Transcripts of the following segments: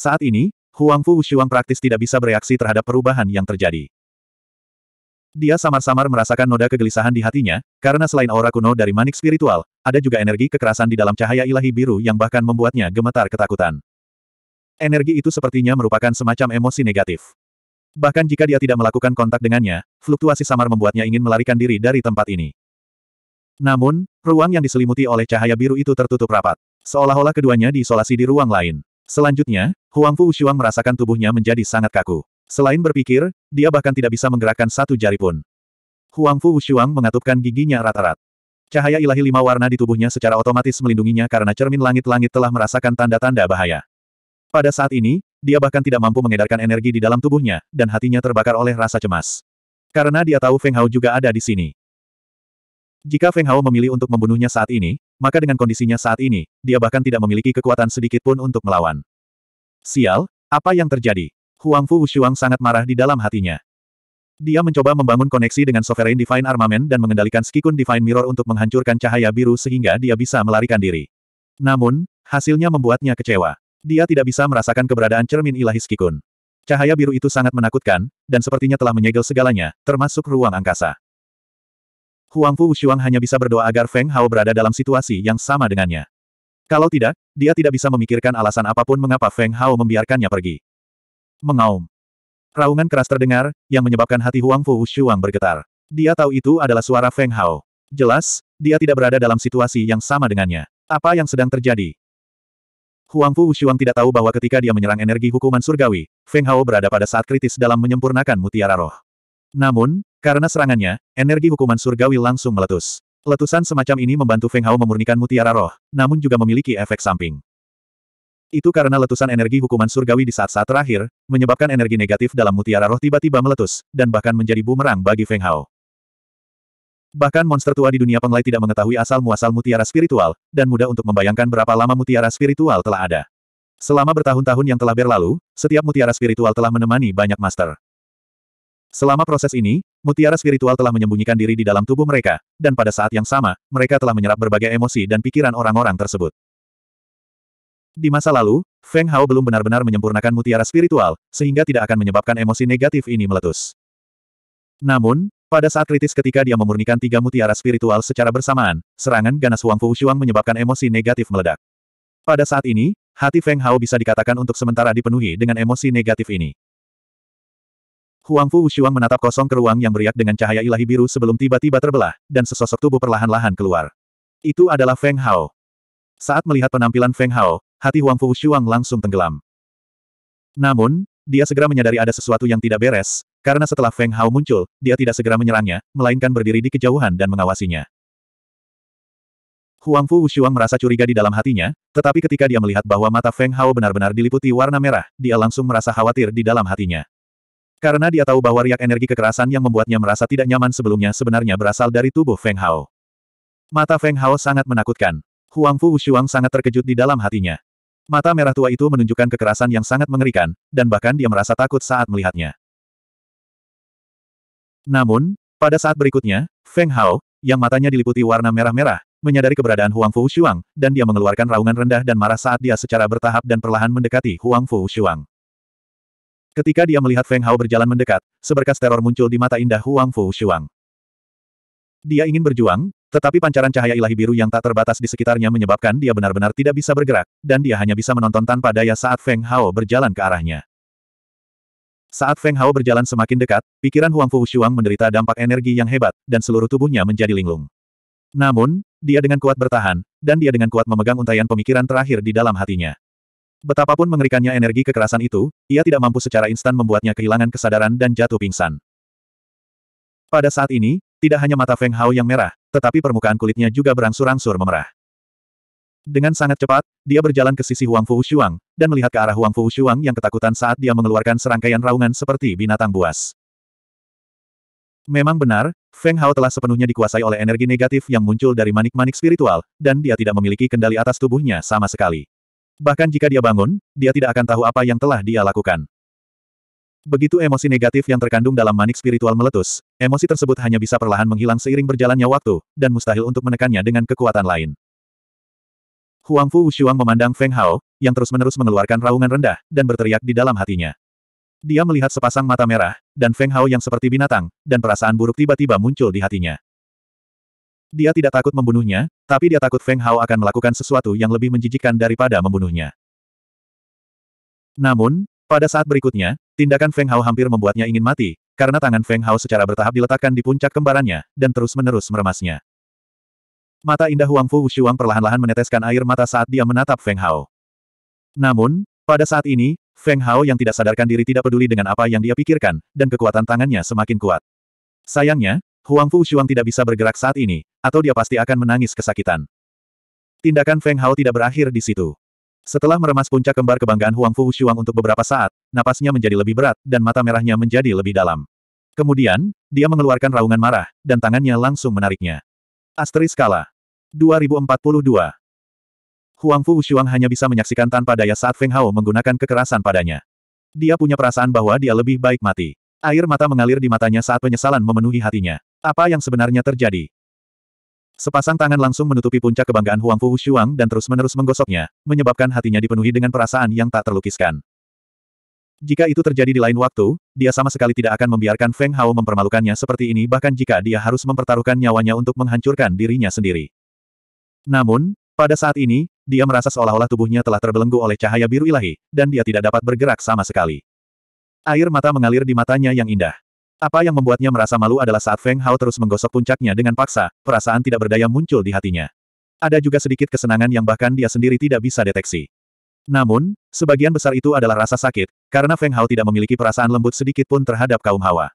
Saat ini, Huang Fu Wushuang praktis tidak bisa bereaksi terhadap perubahan yang terjadi. Dia samar-samar merasakan noda kegelisahan di hatinya, karena selain aura kuno dari manik spiritual, ada juga energi kekerasan di dalam cahaya ilahi biru yang bahkan membuatnya gemetar ketakutan. Energi itu sepertinya merupakan semacam emosi negatif. Bahkan jika dia tidak melakukan kontak dengannya, fluktuasi samar membuatnya ingin melarikan diri dari tempat ini. Namun, ruang yang diselimuti oleh cahaya biru itu tertutup rapat. Seolah-olah keduanya diisolasi di ruang lain. Selanjutnya, Huang Fu Ushuang merasakan tubuhnya menjadi sangat kaku. Selain berpikir, dia bahkan tidak bisa menggerakkan satu jari pun. Huang Fu Ushuang mengatupkan giginya rata-rat. Cahaya ilahi lima warna di tubuhnya secara otomatis melindunginya karena cermin langit-langit telah merasakan tanda-tanda bahaya. Pada saat ini, dia bahkan tidak mampu mengedarkan energi di dalam tubuhnya, dan hatinya terbakar oleh rasa cemas. Karena dia tahu Feng Hao juga ada di sini. Jika Feng Hao memilih untuk membunuhnya saat ini, maka dengan kondisinya saat ini, dia bahkan tidak memiliki kekuatan sedikit pun untuk melawan. Sial, apa yang terjadi? Huang Fu Wushuang sangat marah di dalam hatinya. Dia mencoba membangun koneksi dengan Sovereign Divine Armament dan mengendalikan Skikun Divine Mirror untuk menghancurkan cahaya biru sehingga dia bisa melarikan diri. Namun, hasilnya membuatnya kecewa. Dia tidak bisa merasakan keberadaan cermin ilahi Skikun. Cahaya biru itu sangat menakutkan, dan sepertinya telah menyegel segalanya, termasuk ruang angkasa. Huang Fu Wushuang hanya bisa berdoa agar Feng Hao berada dalam situasi yang sama dengannya. Kalau tidak, dia tidak bisa memikirkan alasan apapun mengapa Feng Hao membiarkannya pergi. Mengaum. Raungan keras terdengar, yang menyebabkan hati Huang Fu Shuang bergetar. Dia tahu itu adalah suara Feng Hao. Jelas, dia tidak berada dalam situasi yang sama dengannya. Apa yang sedang terjadi? Huang Fu Shuang tidak tahu bahwa ketika dia menyerang energi hukuman surgawi, Feng Hao berada pada saat kritis dalam menyempurnakan mutiara roh. Namun, karena serangannya, energi hukuman surgawi langsung meletus. Letusan semacam ini membantu Feng Hao memurnikan mutiara roh, namun juga memiliki efek samping. Itu karena letusan energi hukuman surgawi di saat-saat terakhir, menyebabkan energi negatif dalam mutiara roh tiba-tiba meletus, dan bahkan menjadi bumerang bagi Feng Hao. Bahkan monster tua di dunia penglai tidak mengetahui asal-muasal mutiara spiritual, dan mudah untuk membayangkan berapa lama mutiara spiritual telah ada. Selama bertahun-tahun yang telah berlalu, setiap mutiara spiritual telah menemani banyak master. Selama proses ini, mutiara spiritual telah menyembunyikan diri di dalam tubuh mereka, dan pada saat yang sama, mereka telah menyerap berbagai emosi dan pikiran orang-orang tersebut. Di masa lalu, Feng Hao belum benar-benar menyempurnakan mutiara spiritual, sehingga tidak akan menyebabkan emosi negatif ini meletus. Namun, pada saat kritis ketika dia memurnikan tiga mutiara spiritual secara bersamaan, serangan ganas Huang Fu Shuang menyebabkan emosi negatif meledak. Pada saat ini, hati Feng Hao bisa dikatakan untuk sementara dipenuhi dengan emosi negatif ini. Huang Fu Wushuang menatap kosong ke ruang yang beriak dengan cahaya ilahi biru sebelum tiba-tiba terbelah, dan sesosok tubuh perlahan-lahan keluar. Itu adalah Feng Hao. Saat melihat penampilan Feng Hao, hati Huang Fu Wushuang langsung tenggelam. Namun, dia segera menyadari ada sesuatu yang tidak beres, karena setelah Feng Hao muncul, dia tidak segera menyerangnya, melainkan berdiri di kejauhan dan mengawasinya. Huang Fu Wushuang merasa curiga di dalam hatinya, tetapi ketika dia melihat bahwa mata Feng Hao benar-benar diliputi warna merah, dia langsung merasa khawatir di dalam hatinya. Karena dia tahu bahwa riak energi kekerasan yang membuatnya merasa tidak nyaman sebelumnya sebenarnya berasal dari tubuh Feng Hao. Mata Feng Hao sangat menakutkan. Huang Fu Wushuang sangat terkejut di dalam hatinya. Mata merah tua itu menunjukkan kekerasan yang sangat mengerikan, dan bahkan dia merasa takut saat melihatnya. Namun, pada saat berikutnya, Feng Hao, yang matanya diliputi warna merah-merah, menyadari keberadaan Huang Fu Wushuang, dan dia mengeluarkan raungan rendah dan marah saat dia secara bertahap dan perlahan mendekati Huang Fu Wushuang. Ketika dia melihat Feng Hao berjalan mendekat, seberkas teror muncul di mata indah Huang Fu Shuang. Dia ingin berjuang, tetapi pancaran cahaya ilahi biru yang tak terbatas di sekitarnya menyebabkan dia benar-benar tidak bisa bergerak, dan dia hanya bisa menonton tanpa daya saat Feng Hao berjalan ke arahnya. Saat Feng Hao berjalan semakin dekat, pikiran Huang Fu Shuang menderita dampak energi yang hebat, dan seluruh tubuhnya menjadi linglung. Namun, dia dengan kuat bertahan, dan dia dengan kuat memegang untaian pemikiran terakhir di dalam hatinya. Betapapun mengerikannya energi kekerasan itu, ia tidak mampu secara instan membuatnya kehilangan kesadaran dan jatuh pingsan. Pada saat ini, tidak hanya mata Feng Hao yang merah, tetapi permukaan kulitnya juga berangsur-angsur memerah. Dengan sangat cepat, dia berjalan ke sisi Huang Fu Shuang, dan melihat ke arah Huang Fu Shuang yang ketakutan saat dia mengeluarkan serangkaian raungan seperti binatang buas. Memang benar, Feng Hao telah sepenuhnya dikuasai oleh energi negatif yang muncul dari manik-manik spiritual, dan dia tidak memiliki kendali atas tubuhnya sama sekali. Bahkan jika dia bangun, dia tidak akan tahu apa yang telah dia lakukan. Begitu emosi negatif yang terkandung dalam manik spiritual meletus, emosi tersebut hanya bisa perlahan menghilang seiring berjalannya waktu, dan mustahil untuk menekannya dengan kekuatan lain. Huangfu Wushuang memandang Feng Hao, yang terus-menerus mengeluarkan raungan rendah, dan berteriak di dalam hatinya. Dia melihat sepasang mata merah, dan Feng Hao yang seperti binatang, dan perasaan buruk tiba-tiba muncul di hatinya. Dia tidak takut membunuhnya, tapi dia takut Feng Hao akan melakukan sesuatu yang lebih menjijikkan daripada membunuhnya. Namun, pada saat berikutnya, tindakan Feng Hao hampir membuatnya ingin mati, karena tangan Feng Hao secara bertahap diletakkan di puncak kembarannya, dan terus-menerus meremasnya. Mata indah Huang Fu Wushuang perlahan-lahan meneteskan air mata saat dia menatap Feng Hao. Namun, pada saat ini, Feng Hao yang tidak sadarkan diri tidak peduli dengan apa yang dia pikirkan, dan kekuatan tangannya semakin kuat. Sayangnya, Huang Fu Xuang tidak bisa bergerak saat ini, atau dia pasti akan menangis kesakitan. Tindakan Feng Hao tidak berakhir di situ. Setelah meremas puncak kembar kebanggaan Huang Fu Xuang untuk beberapa saat, napasnya menjadi lebih berat, dan mata merahnya menjadi lebih dalam. Kemudian, dia mengeluarkan raungan marah, dan tangannya langsung menariknya. Asteris kalah. 2042 Huang Fu Xuang hanya bisa menyaksikan tanpa daya saat Feng Hao menggunakan kekerasan padanya. Dia punya perasaan bahwa dia lebih baik mati. Air mata mengalir di matanya saat penyesalan memenuhi hatinya. Apa yang sebenarnya terjadi? Sepasang tangan langsung menutupi puncak kebanggaan Huang Fu Shuang dan terus-menerus menggosoknya, menyebabkan hatinya dipenuhi dengan perasaan yang tak terlukiskan. Jika itu terjadi di lain waktu, dia sama sekali tidak akan membiarkan Feng Hao mempermalukannya seperti ini bahkan jika dia harus mempertaruhkan nyawanya untuk menghancurkan dirinya sendiri. Namun, pada saat ini, dia merasa seolah-olah tubuhnya telah terbelenggu oleh cahaya biru ilahi, dan dia tidak dapat bergerak sama sekali. Air mata mengalir di matanya yang indah. Apa yang membuatnya merasa malu adalah saat Feng Hao terus menggosok puncaknya dengan paksa, perasaan tidak berdaya muncul di hatinya. Ada juga sedikit kesenangan yang bahkan dia sendiri tidak bisa deteksi. Namun, sebagian besar itu adalah rasa sakit, karena Feng Hao tidak memiliki perasaan lembut sedikit pun terhadap kaum hawa.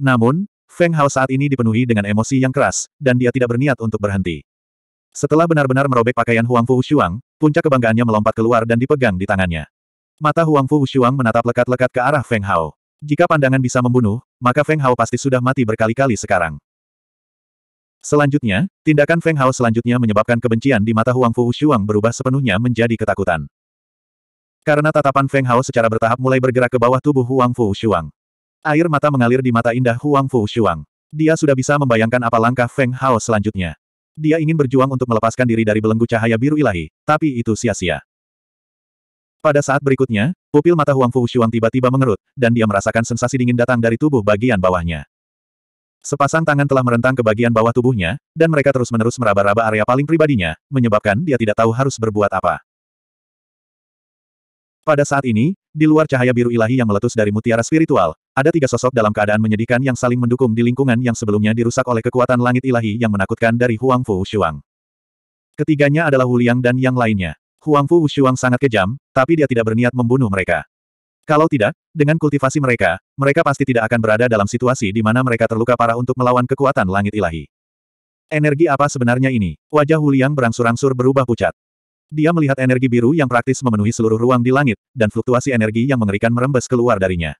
Namun, Feng Hao saat ini dipenuhi dengan emosi yang keras, dan dia tidak berniat untuk berhenti. Setelah benar-benar merobek pakaian Huang Fu Shuang, puncak kebanggaannya melompat keluar dan dipegang di tangannya. Mata Huang Fu Wushuang menatap lekat-lekat ke arah Feng Hao. Jika pandangan bisa membunuh, maka Feng Hao pasti sudah mati berkali-kali sekarang. Selanjutnya, tindakan Feng Hao selanjutnya menyebabkan kebencian di mata Huang Fu Wushuang berubah sepenuhnya menjadi ketakutan. Karena tatapan Feng Hao secara bertahap mulai bergerak ke bawah tubuh Huang Fu Wushuang. Air mata mengalir di mata indah Huang Fu Wushuang. Dia sudah bisa membayangkan apa langkah Feng Hao selanjutnya. Dia ingin berjuang untuk melepaskan diri dari belenggu cahaya biru ilahi, tapi itu sia-sia. Pada saat berikutnya, pupil mata Huang Fu Shuang tiba-tiba mengerut, dan dia merasakan sensasi dingin datang dari tubuh bagian bawahnya. Sepasang tangan telah merentang ke bagian bawah tubuhnya, dan mereka terus-menerus meraba-raba area paling pribadinya, menyebabkan dia tidak tahu harus berbuat apa. Pada saat ini, di luar cahaya biru ilahi yang meletus dari mutiara spiritual, ada tiga sosok dalam keadaan menyedihkan yang saling mendukung di lingkungan yang sebelumnya dirusak oleh kekuatan langit ilahi yang menakutkan dari Huang Fu Shuang. Ketiganya adalah Liang dan yang lainnya. Huang Fu Wushuang sangat kejam, tapi dia tidak berniat membunuh mereka. Kalau tidak, dengan kultivasi mereka, mereka pasti tidak akan berada dalam situasi di mana mereka terluka parah untuk melawan kekuatan langit ilahi. Energi apa sebenarnya ini? Wajah Huliang berangsur-angsur berubah pucat. Dia melihat energi biru yang praktis memenuhi seluruh ruang di langit, dan fluktuasi energi yang mengerikan merembes keluar darinya.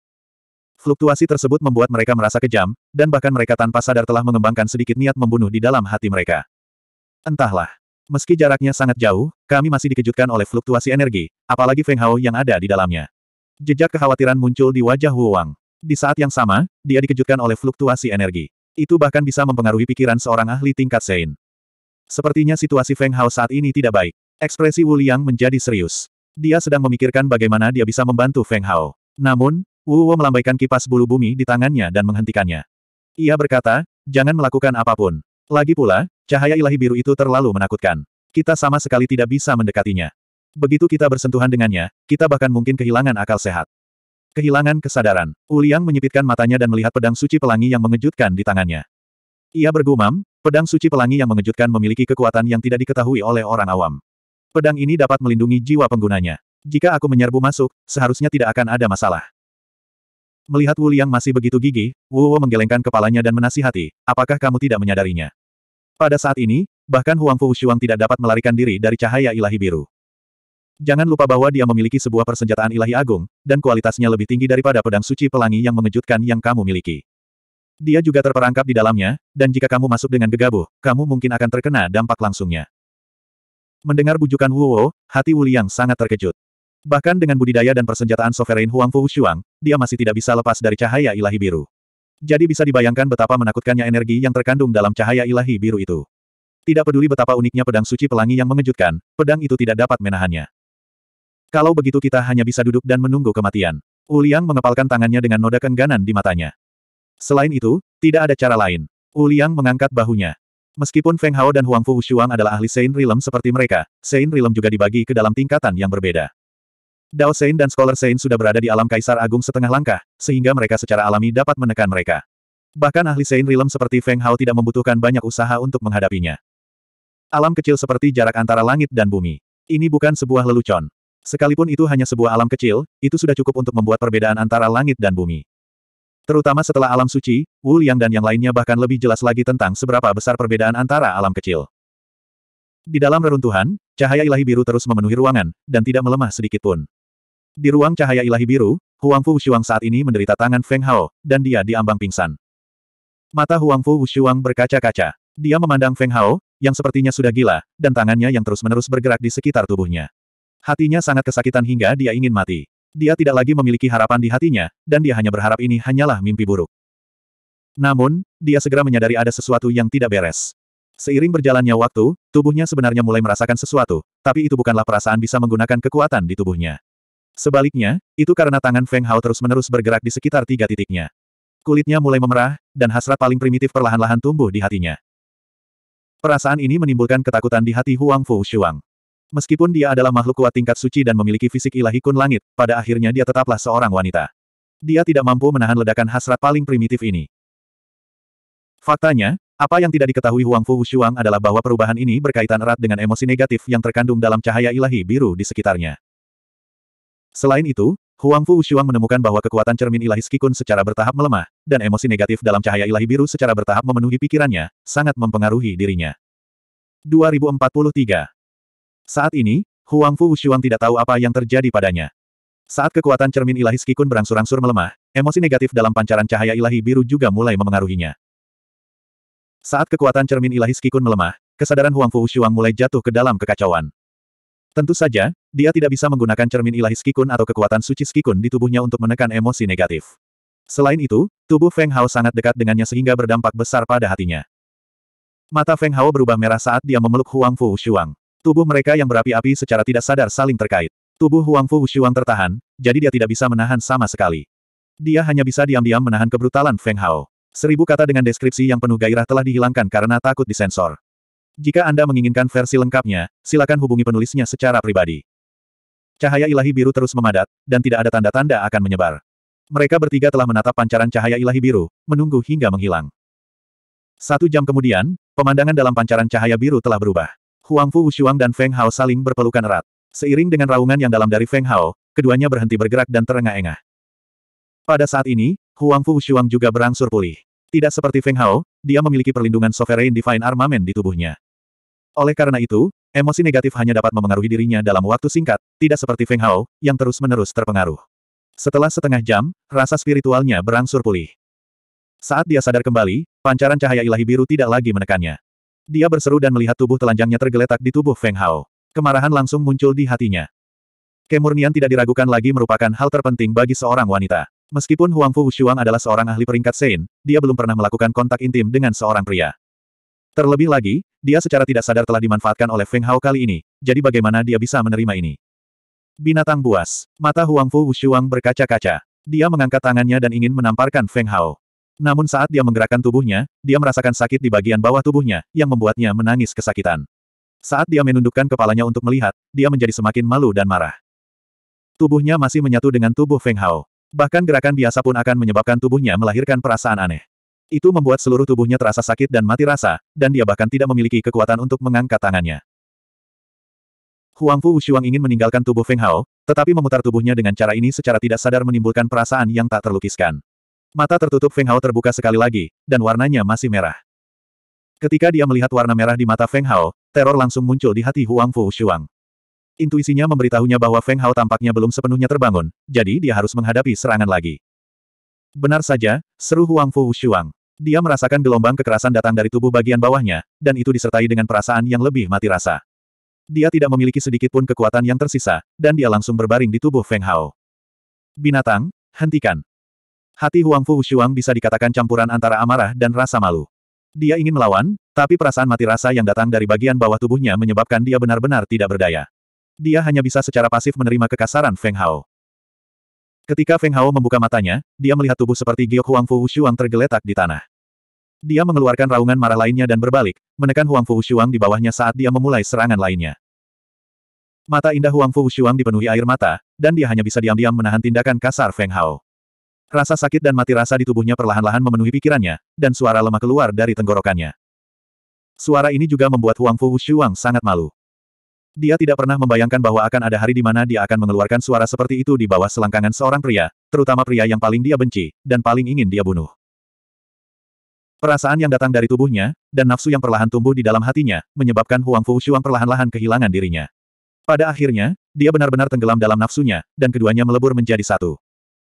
Fluktuasi tersebut membuat mereka merasa kejam, dan bahkan mereka tanpa sadar telah mengembangkan sedikit niat membunuh di dalam hati mereka. Entahlah. Meski jaraknya sangat jauh, kami masih dikejutkan oleh fluktuasi energi, apalagi Feng Hao yang ada di dalamnya. Jejak kekhawatiran muncul di wajah Wu Wang. Di saat yang sama, dia dikejutkan oleh fluktuasi energi. Itu bahkan bisa mempengaruhi pikiran seorang ahli tingkat Sein. Sepertinya situasi Feng Hao saat ini tidak baik. Ekspresi Wu Liang menjadi serius. Dia sedang memikirkan bagaimana dia bisa membantu Feng Hao. Namun, Wu Wu melambaikan kipas bulu bumi di tangannya dan menghentikannya. Ia berkata, jangan melakukan apapun. Lagi pula, cahaya ilahi biru itu terlalu menakutkan. Kita sama sekali tidak bisa mendekatinya. Begitu kita bersentuhan dengannya, kita bahkan mungkin kehilangan akal sehat. Kehilangan kesadaran, Uliang menyipitkan matanya dan melihat pedang suci pelangi yang mengejutkan di tangannya. Ia bergumam, pedang suci pelangi yang mengejutkan memiliki kekuatan yang tidak diketahui oleh orang awam. Pedang ini dapat melindungi jiwa penggunanya. Jika aku menyerbu masuk, seharusnya tidak akan ada masalah. Melihat Wu Liang masih begitu gigih, Wu Wu menggelengkan kepalanya dan menasihati, apakah kamu tidak menyadarinya? Pada saat ini, bahkan Huang Fu Shuang tidak dapat melarikan diri dari cahaya ilahi biru. Jangan lupa bahwa dia memiliki sebuah persenjataan ilahi agung, dan kualitasnya lebih tinggi daripada pedang suci pelangi yang mengejutkan yang kamu miliki. Dia juga terperangkap di dalamnya, dan jika kamu masuk dengan gegabah, kamu mungkin akan terkena dampak langsungnya. Mendengar bujukan Wu Wo, hati Wu Liang sangat terkejut. Bahkan dengan budidaya dan persenjataan sovereign Huang Fu Shuang, dia masih tidak bisa lepas dari cahaya ilahi biru. Jadi bisa dibayangkan betapa menakutkannya energi yang terkandung dalam cahaya ilahi biru itu. Tidak peduli betapa uniknya pedang suci pelangi yang mengejutkan, pedang itu tidak dapat menahannya. Kalau begitu kita hanya bisa duduk dan menunggu kematian. Uliang mengepalkan tangannya dengan noda kengganan di matanya. Selain itu, tidak ada cara lain. Uliang mengangkat bahunya. Meskipun Feng Hao dan Huang Fu Shuang adalah ahli Sein Realm seperti mereka, Sein Realm juga dibagi ke dalam tingkatan yang berbeda. Dao Sein dan Scholar Sein sudah berada di alam Kaisar Agung setengah langkah, sehingga mereka secara alami dapat menekan mereka. Bahkan ahli Sein Realm seperti Feng Hao tidak membutuhkan banyak usaha untuk menghadapinya. Alam kecil seperti jarak antara langit dan bumi. Ini bukan sebuah lelucon. Sekalipun itu hanya sebuah alam kecil, itu sudah cukup untuk membuat perbedaan antara langit dan bumi. Terutama setelah alam suci, Wu Liang dan yang lainnya bahkan lebih jelas lagi tentang seberapa besar perbedaan antara alam kecil. Di dalam reruntuhan, cahaya ilahi biru terus memenuhi ruangan, dan tidak melemah sedikit pun. Di ruang cahaya ilahi biru, Huang Fu Wushuang saat ini menderita tangan Feng Hao, dan dia diambang pingsan. Mata Huang Fu Wushuang berkaca-kaca. Dia memandang Feng Hao, yang sepertinya sudah gila, dan tangannya yang terus-menerus bergerak di sekitar tubuhnya. Hatinya sangat kesakitan hingga dia ingin mati. Dia tidak lagi memiliki harapan di hatinya, dan dia hanya berharap ini hanyalah mimpi buruk. Namun, dia segera menyadari ada sesuatu yang tidak beres. Seiring berjalannya waktu, tubuhnya sebenarnya mulai merasakan sesuatu, tapi itu bukanlah perasaan bisa menggunakan kekuatan di tubuhnya. Sebaliknya, itu karena tangan Feng Hao terus-menerus bergerak di sekitar tiga titiknya. Kulitnya mulai memerah, dan hasrat paling primitif perlahan-lahan tumbuh di hatinya. Perasaan ini menimbulkan ketakutan di hati Huang Fu Shuang. Meskipun dia adalah makhluk kuat tingkat suci dan memiliki fisik ilahi kun langit, pada akhirnya dia tetaplah seorang wanita. Dia tidak mampu menahan ledakan hasrat paling primitif ini. Faktanya, apa yang tidak diketahui Huang Fu Shuang adalah bahwa perubahan ini berkaitan erat dengan emosi negatif yang terkandung dalam cahaya ilahi biru di sekitarnya. Selain itu, Huang Fu Ushuang menemukan bahwa kekuatan cermin ilahi Skikun secara bertahap melemah, dan emosi negatif dalam cahaya ilahi biru secara bertahap memenuhi pikirannya, sangat mempengaruhi dirinya. 2043 Saat ini, Huang Fu Ushuang tidak tahu apa yang terjadi padanya. Saat kekuatan cermin ilahi Skikun berangsur-angsur melemah, emosi negatif dalam pancaran cahaya ilahi biru juga mulai memengaruhinya. Saat kekuatan cermin ilahi Skikun melemah, kesadaran Huang Fu Ushuang mulai jatuh ke dalam kekacauan. Tentu saja, dia tidak bisa menggunakan cermin ilahi Skikun atau kekuatan suci Skikun di tubuhnya untuk menekan emosi negatif. Selain itu, tubuh Feng Hao sangat dekat dengannya sehingga berdampak besar pada hatinya. Mata Feng Hao berubah merah saat dia memeluk Huang Fu Shuang. Tubuh mereka yang berapi-api secara tidak sadar saling terkait. Tubuh Huang Fu Shuang tertahan, jadi dia tidak bisa menahan sama sekali. Dia hanya bisa diam-diam menahan kebrutalan Feng Hao. Seribu kata dengan deskripsi yang penuh gairah telah dihilangkan karena takut disensor. Jika Anda menginginkan versi lengkapnya, silakan hubungi penulisnya secara pribadi. Cahaya ilahi biru terus memadat, dan tidak ada tanda-tanda akan menyebar. Mereka bertiga telah menatap pancaran cahaya ilahi biru, menunggu hingga menghilang. Satu jam kemudian, pemandangan dalam pancaran cahaya biru telah berubah. Huang Fu Wushuang dan Feng Hao saling berpelukan erat. Seiring dengan raungan yang dalam dari Feng Hao, keduanya berhenti bergerak dan terengah-engah. Pada saat ini, Huang Fu Wushuang juga berangsur pulih. Tidak seperti Feng Hao, dia memiliki perlindungan Sovereign Divine Armament di tubuhnya. Oleh karena itu, emosi negatif hanya dapat memengaruhi dirinya dalam waktu singkat, tidak seperti Feng Hao, yang terus-menerus terpengaruh. Setelah setengah jam, rasa spiritualnya berangsur pulih. Saat dia sadar kembali, pancaran cahaya ilahi biru tidak lagi menekannya. Dia berseru dan melihat tubuh telanjangnya tergeletak di tubuh Feng Hao. Kemarahan langsung muncul di hatinya. Kemurnian tidak diragukan lagi merupakan hal terpenting bagi seorang wanita. Meskipun Huang Fu Shuang adalah seorang ahli peringkat Sein, dia belum pernah melakukan kontak intim dengan seorang pria. Terlebih lagi, dia secara tidak sadar telah dimanfaatkan oleh Feng Hao kali ini, jadi bagaimana dia bisa menerima ini? Binatang buas. Mata Huang Fu Wushuang berkaca-kaca. Dia mengangkat tangannya dan ingin menamparkan Feng Hao. Namun saat dia menggerakkan tubuhnya, dia merasakan sakit di bagian bawah tubuhnya, yang membuatnya menangis kesakitan. Saat dia menundukkan kepalanya untuk melihat, dia menjadi semakin malu dan marah. Tubuhnya masih menyatu dengan tubuh Feng Hao. Bahkan gerakan biasa pun akan menyebabkan tubuhnya melahirkan perasaan aneh. Itu membuat seluruh tubuhnya terasa sakit dan mati rasa, dan dia bahkan tidak memiliki kekuatan untuk mengangkat tangannya. Huangfu Wushuang ingin meninggalkan tubuh Feng Hao, tetapi memutar tubuhnya dengan cara ini secara tidak sadar menimbulkan perasaan yang tak terlukiskan. Mata tertutup Feng Hao terbuka sekali lagi, dan warnanya masih merah. Ketika dia melihat warna merah di mata Feng Hao, teror langsung muncul di hati Huang Fu Shuang. Intuisinya memberitahunya bahwa Feng Hao tampaknya belum sepenuhnya terbangun, jadi dia harus menghadapi serangan lagi. Benar saja, seru Huang Fu Shuang. Dia merasakan gelombang kekerasan datang dari tubuh bagian bawahnya, dan itu disertai dengan perasaan yang lebih mati rasa. Dia tidak memiliki sedikit pun kekuatan yang tersisa, dan dia langsung berbaring di tubuh Feng Hao. Binatang, hentikan. Hati Huang Fu Shuang bisa dikatakan campuran antara amarah dan rasa malu. Dia ingin melawan, tapi perasaan mati rasa yang datang dari bagian bawah tubuhnya menyebabkan dia benar-benar tidak berdaya. Dia hanya bisa secara pasif menerima kekasaran Feng Hao. Ketika Feng Hao membuka matanya, dia melihat tubuh seperti giok Huang Fu Wushuang tergeletak di tanah. Dia mengeluarkan raungan marah lainnya dan berbalik, menekan Huang Fu Wushuang di bawahnya saat dia memulai serangan lainnya. Mata indah Huang Fu Wushuang dipenuhi air mata, dan dia hanya bisa diam-diam menahan tindakan kasar Feng Hao. Rasa sakit dan mati rasa di tubuhnya perlahan-lahan memenuhi pikirannya, dan suara lemah keluar dari tenggorokannya. Suara ini juga membuat Huang Fu Shuang sangat malu. Dia tidak pernah membayangkan bahwa akan ada hari di mana dia akan mengeluarkan suara seperti itu di bawah selangkangan seorang pria, terutama pria yang paling dia benci, dan paling ingin dia bunuh. Perasaan yang datang dari tubuhnya, dan nafsu yang perlahan tumbuh di dalam hatinya, menyebabkan Huang Fu Shuang perlahan-lahan kehilangan dirinya. Pada akhirnya, dia benar-benar tenggelam dalam nafsunya, dan keduanya melebur menjadi satu.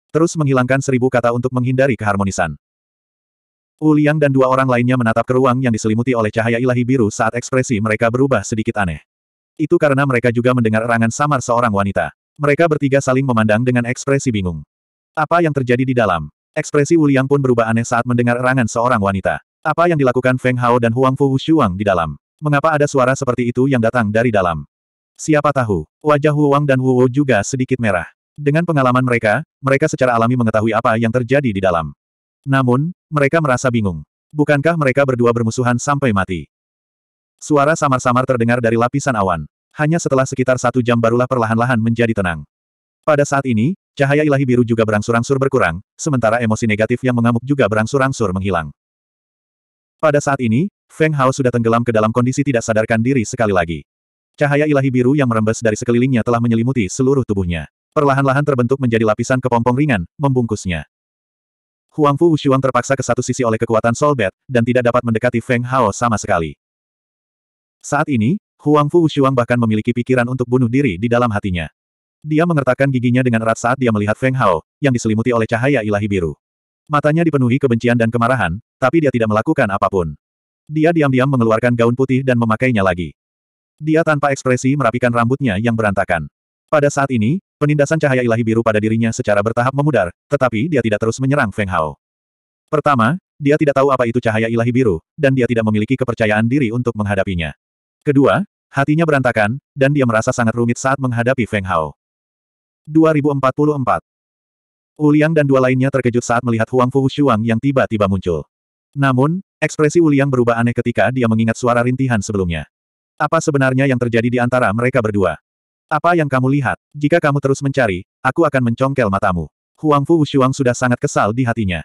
Terus menghilangkan seribu kata untuk menghindari keharmonisan. Wu Liang dan dua orang lainnya menatap ke ruang yang diselimuti oleh cahaya ilahi biru saat ekspresi mereka berubah sedikit aneh. Itu karena mereka juga mendengar erangan samar seorang wanita. Mereka bertiga saling memandang dengan ekspresi bingung. Apa yang terjadi di dalam? Ekspresi Wuliang pun berubah aneh saat mendengar erangan seorang wanita. Apa yang dilakukan Feng Hao dan Huang Fu Shuang di dalam? Mengapa ada suara seperti itu yang datang dari dalam? Siapa tahu, wajah Huang dan Huo juga sedikit merah. Dengan pengalaman mereka, mereka secara alami mengetahui apa yang terjadi di dalam. Namun, mereka merasa bingung. Bukankah mereka berdua bermusuhan sampai mati? Suara samar-samar terdengar dari lapisan awan. Hanya setelah sekitar satu jam barulah perlahan-lahan menjadi tenang. Pada saat ini, cahaya ilahi biru juga berangsur-angsur berkurang, sementara emosi negatif yang mengamuk juga berangsur-angsur menghilang. Pada saat ini, Feng Hao sudah tenggelam ke dalam kondisi tidak sadarkan diri sekali lagi. Cahaya ilahi biru yang merembes dari sekelilingnya telah menyelimuti seluruh tubuhnya. Perlahan-lahan terbentuk menjadi lapisan kepompong ringan, membungkusnya. Huang Fu Wushuang terpaksa ke satu sisi oleh kekuatan Solbet, dan tidak dapat mendekati Feng Hao sama sekali. Saat ini, Huang Fu Wuxuang bahkan memiliki pikiran untuk bunuh diri di dalam hatinya. Dia mengertakkan giginya dengan erat saat dia melihat Feng Hao, yang diselimuti oleh cahaya ilahi biru. Matanya dipenuhi kebencian dan kemarahan, tapi dia tidak melakukan apapun. Dia diam-diam mengeluarkan gaun putih dan memakainya lagi. Dia tanpa ekspresi merapikan rambutnya yang berantakan. Pada saat ini, penindasan cahaya ilahi biru pada dirinya secara bertahap memudar, tetapi dia tidak terus menyerang Feng Hao. Pertama, dia tidak tahu apa itu cahaya ilahi biru, dan dia tidak memiliki kepercayaan diri untuk menghadapinya. Kedua, hatinya berantakan, dan dia merasa sangat rumit saat menghadapi Feng Hao. 2044 Uliang dan dua lainnya terkejut saat melihat Huang Fu Shuang yang tiba-tiba muncul. Namun, ekspresi Uliang berubah aneh ketika dia mengingat suara rintihan sebelumnya. Apa sebenarnya yang terjadi di antara mereka berdua? Apa yang kamu lihat? Jika kamu terus mencari, aku akan mencongkel matamu. Huang Fu Shuang sudah sangat kesal di hatinya.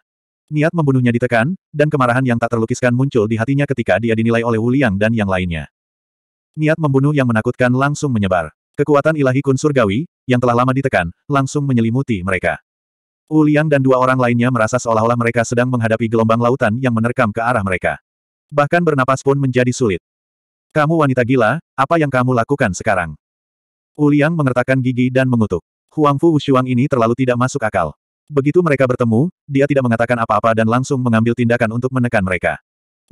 Niat membunuhnya ditekan, dan kemarahan yang tak terlukiskan muncul di hatinya ketika dia dinilai oleh Wu dan yang lainnya. Niat membunuh yang menakutkan langsung menyebar. Kekuatan ilahi kun surgawi, yang telah lama ditekan, langsung menyelimuti mereka. Uliang dan dua orang lainnya merasa seolah-olah mereka sedang menghadapi gelombang lautan yang menerkam ke arah mereka. Bahkan bernapas pun menjadi sulit. Kamu wanita gila, apa yang kamu lakukan sekarang? Uliang mengertakkan gigi dan mengutuk. Huang Fu Wushuang ini terlalu tidak masuk akal. Begitu mereka bertemu, dia tidak mengatakan apa-apa dan langsung mengambil tindakan untuk menekan mereka.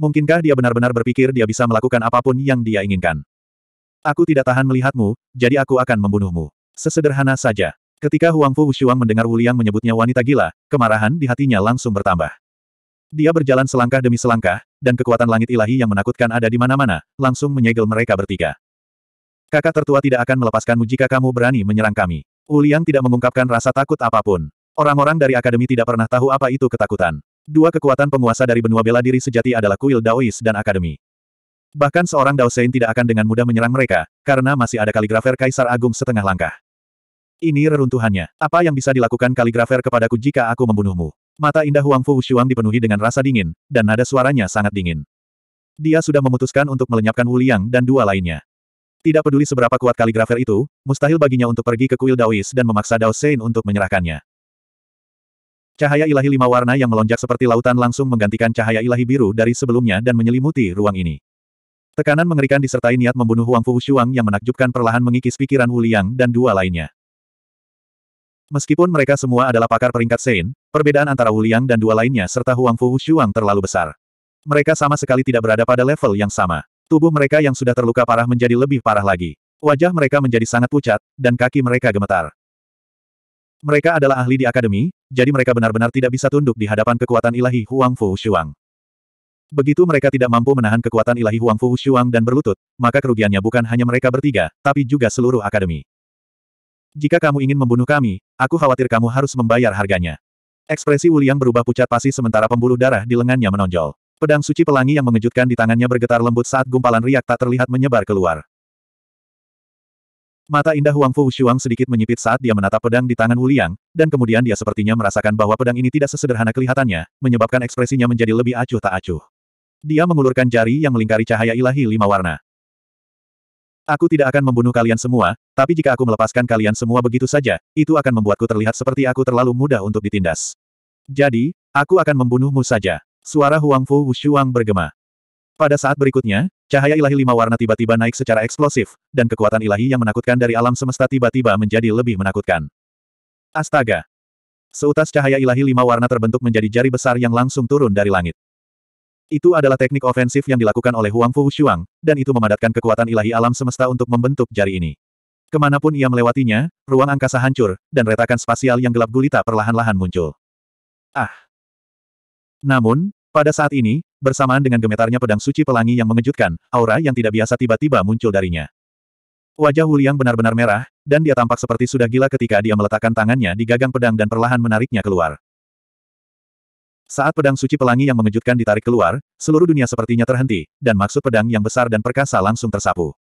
Mungkinkah dia benar-benar berpikir dia bisa melakukan apapun yang dia inginkan? Aku tidak tahan melihatmu, jadi aku akan membunuhmu. Sesederhana saja. Ketika Huang Fu Wushuang mendengar Wu Liang menyebutnya wanita gila, kemarahan di hatinya langsung bertambah. Dia berjalan selangkah demi selangkah, dan kekuatan langit ilahi yang menakutkan ada di mana-mana, langsung menyegel mereka bertiga. Kakak tertua tidak akan melepaskanmu jika kamu berani menyerang kami. Wu Liang tidak mengungkapkan rasa takut apapun. Orang-orang dari akademi tidak pernah tahu apa itu ketakutan. Dua kekuatan penguasa dari benua bela diri sejati adalah kuil Daois dan akademi. Bahkan seorang Dao Sein tidak akan dengan mudah menyerang mereka, karena masih ada kaligrafer Kaisar Agung setengah langkah. Ini reruntuhannya. Apa yang bisa dilakukan kaligrafer kepadaku jika aku membunuhmu? Mata indah Huang Fu Wushuang dipenuhi dengan rasa dingin, dan nada suaranya sangat dingin. Dia sudah memutuskan untuk melenyapkan Wu Liang dan dua lainnya. Tidak peduli seberapa kuat kaligrafer itu, mustahil baginya untuk pergi ke kuil Daois dan memaksa Dao Sein untuk menyerahkannya. Cahaya ilahi lima warna yang melonjak seperti lautan langsung menggantikan cahaya ilahi biru dari sebelumnya dan menyelimuti ruang ini. Tekanan mengerikan disertai niat membunuh Huang Fu Shuang yang menakjubkan perlahan mengikis pikiran Wu Liang dan dua lainnya. Meskipun mereka semua adalah pakar peringkat Sein, perbedaan antara Wu Liang dan dua lainnya serta Huang Fu Shuang terlalu besar. Mereka sama sekali tidak berada pada level yang sama. Tubuh mereka yang sudah terluka parah menjadi lebih parah lagi. Wajah mereka menjadi sangat pucat, dan kaki mereka gemetar. Mereka adalah ahli di akademi, jadi mereka benar-benar tidak bisa tunduk di hadapan kekuatan ilahi Huang Fu Shuang. Begitu mereka tidak mampu menahan kekuatan ilahi Huang Fu Shuang dan berlutut, maka kerugiannya bukan hanya mereka bertiga, tapi juga seluruh akademi. Jika kamu ingin membunuh kami, aku khawatir kamu harus membayar harganya. Ekspresi Wuliang berubah pucat pasi sementara pembuluh darah di lengannya menonjol. Pedang suci pelangi yang mengejutkan di tangannya bergetar lembut saat gumpalan riak tak terlihat menyebar keluar. Mata indah Huang Fu Shuang sedikit menyipit saat dia menatap pedang di tangan Wuliang, dan kemudian dia sepertinya merasakan bahwa pedang ini tidak sesederhana kelihatannya, menyebabkan ekspresinya menjadi lebih acuh tak acuh. Dia mengulurkan jari yang melingkari cahaya ilahi lima warna. Aku tidak akan membunuh kalian semua, tapi jika aku melepaskan kalian semua begitu saja, itu akan membuatku terlihat seperti aku terlalu mudah untuk ditindas. Jadi, aku akan membunuhmu saja. Suara Huang Fu Wushuang bergema. Pada saat berikutnya, cahaya ilahi lima warna tiba-tiba naik secara eksplosif, dan kekuatan ilahi yang menakutkan dari alam semesta tiba-tiba menjadi lebih menakutkan. Astaga! Seutas cahaya ilahi lima warna terbentuk menjadi jari besar yang langsung turun dari langit. Itu adalah teknik ofensif yang dilakukan oleh Huang Fu Shuang, dan itu memadatkan kekuatan ilahi alam semesta untuk membentuk jari ini. Kemanapun ia melewatinya, ruang angkasa hancur, dan retakan spasial yang gelap gulita perlahan-lahan muncul. Ah! Namun, pada saat ini, bersamaan dengan gemetarnya pedang suci pelangi yang mengejutkan, aura yang tidak biasa tiba-tiba muncul darinya. Wajah Huliang benar-benar merah, dan dia tampak seperti sudah gila ketika dia meletakkan tangannya di gagang pedang dan perlahan menariknya keluar. Saat pedang suci pelangi yang mengejutkan ditarik keluar, seluruh dunia sepertinya terhenti, dan maksud pedang yang besar dan perkasa langsung tersapu.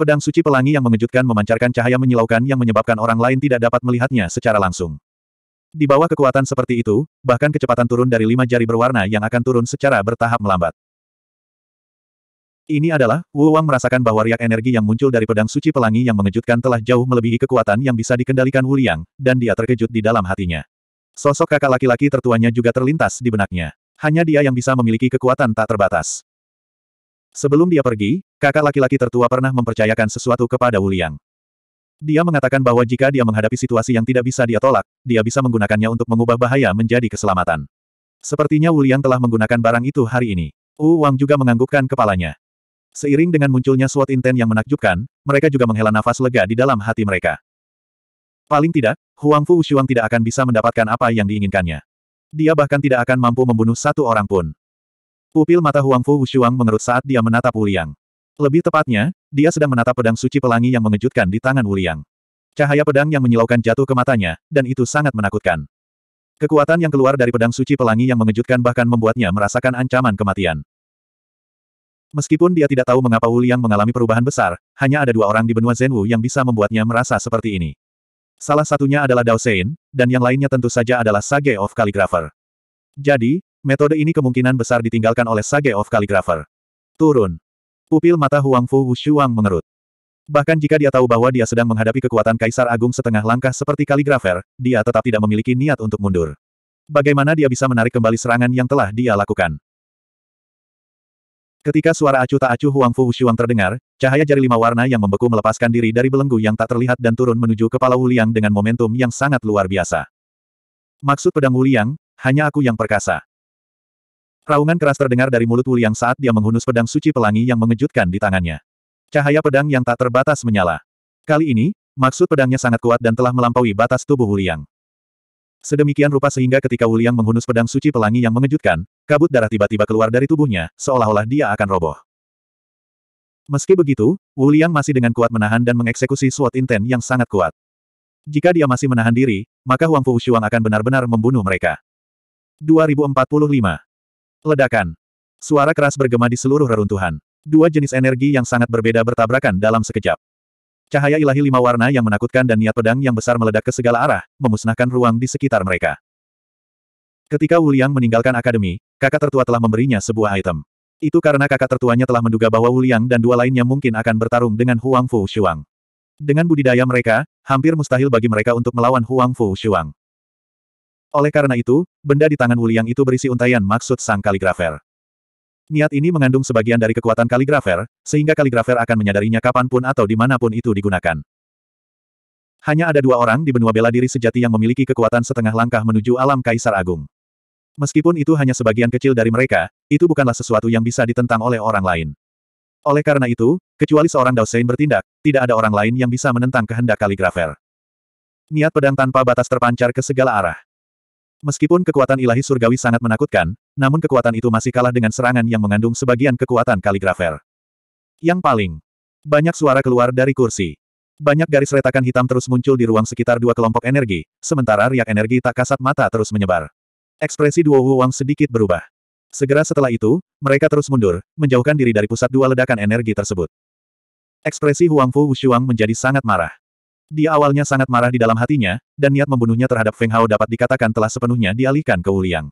Pedang suci pelangi yang mengejutkan memancarkan cahaya menyilaukan yang menyebabkan orang lain tidak dapat melihatnya secara langsung. Di bawah kekuatan seperti itu, bahkan kecepatan turun dari lima jari berwarna yang akan turun secara bertahap melambat. Ini adalah, Wu Wang merasakan bahwa riak energi yang muncul dari pedang suci pelangi yang mengejutkan telah jauh melebihi kekuatan yang bisa dikendalikan Wu Liang, dan dia terkejut di dalam hatinya. Sosok kakak laki-laki tertuanya juga terlintas di benaknya. Hanya dia yang bisa memiliki kekuatan tak terbatas. Sebelum dia pergi, kakak laki-laki tertua pernah mempercayakan sesuatu kepada Wuliang. Dia mengatakan bahwa jika dia menghadapi situasi yang tidak bisa dia tolak, dia bisa menggunakannya untuk mengubah bahaya menjadi keselamatan. Sepertinya Wuliang telah menggunakan barang itu hari ini. Wu Wang juga menganggukkan kepalanya. Seiring dengan munculnya suatu inten yang menakjubkan, mereka juga menghela nafas lega di dalam hati mereka. Paling tidak, Huang Fu Shuang tidak akan bisa mendapatkan apa yang diinginkannya. Dia bahkan tidak akan mampu membunuh satu orang pun. Pupil mata Huang Fu Shuang mengerut saat dia menatap Wuliang. Lebih tepatnya, dia sedang menatap pedang suci pelangi yang mengejutkan di tangan Wuliang. Cahaya pedang yang menyilaukan jatuh ke matanya, dan itu sangat menakutkan. Kekuatan yang keluar dari pedang suci pelangi yang mengejutkan bahkan membuatnya merasakan ancaman kematian. Meskipun dia tidak tahu mengapa Wu Liang mengalami perubahan besar, hanya ada dua orang di benua Zenwu yang bisa membuatnya merasa seperti ini. Salah satunya adalah Dao Sein, dan yang lainnya tentu saja adalah Sage of Calligrapher. Jadi, metode ini kemungkinan besar ditinggalkan oleh Sage of Calligrapher. Turun. Pupil mata Huang Fu Wushuang mengerut. Bahkan jika dia tahu bahwa dia sedang menghadapi kekuatan Kaisar Agung setengah langkah seperti Calligrapher, dia tetap tidak memiliki niat untuk mundur. Bagaimana dia bisa menarik kembali serangan yang telah dia lakukan? Ketika suara acuh tak acuh Huang Fu Shuang terdengar, cahaya jari lima warna yang membeku melepaskan diri dari belenggu yang tak terlihat dan turun menuju kepala Wuliang dengan momentum yang sangat luar biasa. Maksud pedang Wuliang, hanya aku yang perkasa. Raungan keras terdengar dari mulut Wuliang saat dia menghunus pedang suci pelangi yang mengejutkan di tangannya. Cahaya pedang yang tak terbatas menyala. Kali ini, maksud pedangnya sangat kuat dan telah melampaui batas tubuh Wuliang. Sedemikian rupa sehingga ketika Wuliang menghunus pedang suci pelangi yang mengejutkan, kabut darah tiba-tiba keluar dari tubuhnya, seolah-olah dia akan roboh. Meski begitu, Wuliang masih dengan kuat menahan dan mengeksekusi SWAT inten yang sangat kuat. Jika dia masih menahan diri, maka Huang Fu Shuang akan benar-benar membunuh mereka. 2045. Ledakan. Suara keras bergema di seluruh reruntuhan. Dua jenis energi yang sangat berbeda bertabrakan dalam sekejap. Cahaya ilahi lima warna yang menakutkan dan niat pedang yang besar meledak ke segala arah, memusnahkan ruang di sekitar mereka. Ketika Wuliang meninggalkan akademi, kakak tertua telah memberinya sebuah item. Itu karena kakak tertuanya telah menduga bahwa Wuliang dan dua lainnya mungkin akan bertarung dengan Huang Fu Shuang. Dengan budidaya mereka, hampir mustahil bagi mereka untuk melawan Huang Fu Shuang. Oleh karena itu, benda di tangan Wuliang itu berisi untayan maksud sang kaligrafer. Niat ini mengandung sebagian dari kekuatan kaligrafer, sehingga kaligrafer akan menyadarinya kapanpun atau dimanapun itu digunakan. Hanya ada dua orang di benua bela diri sejati yang memiliki kekuatan setengah langkah menuju alam Kaisar Agung. Meskipun itu hanya sebagian kecil dari mereka, itu bukanlah sesuatu yang bisa ditentang oleh orang lain. Oleh karena itu, kecuali seorang Daosein bertindak, tidak ada orang lain yang bisa menentang kehendak kaligrafer. Niat pedang tanpa batas terpancar ke segala arah. Meskipun kekuatan ilahi surgawi sangat menakutkan, namun kekuatan itu masih kalah dengan serangan yang mengandung sebagian kekuatan kaligrafer. Yang paling banyak suara keluar dari kursi. Banyak garis retakan hitam terus muncul di ruang sekitar dua kelompok energi, sementara riak energi tak kasat mata terus menyebar. Ekspresi Duo Wu sedikit berubah. Segera setelah itu, mereka terus mundur, menjauhkan diri dari pusat dua ledakan energi tersebut. Ekspresi Huang Fu Shuang menjadi sangat marah. Dia awalnya sangat marah di dalam hatinya, dan niat membunuhnya terhadap Feng Hao dapat dikatakan telah sepenuhnya dialihkan ke Wu Liang.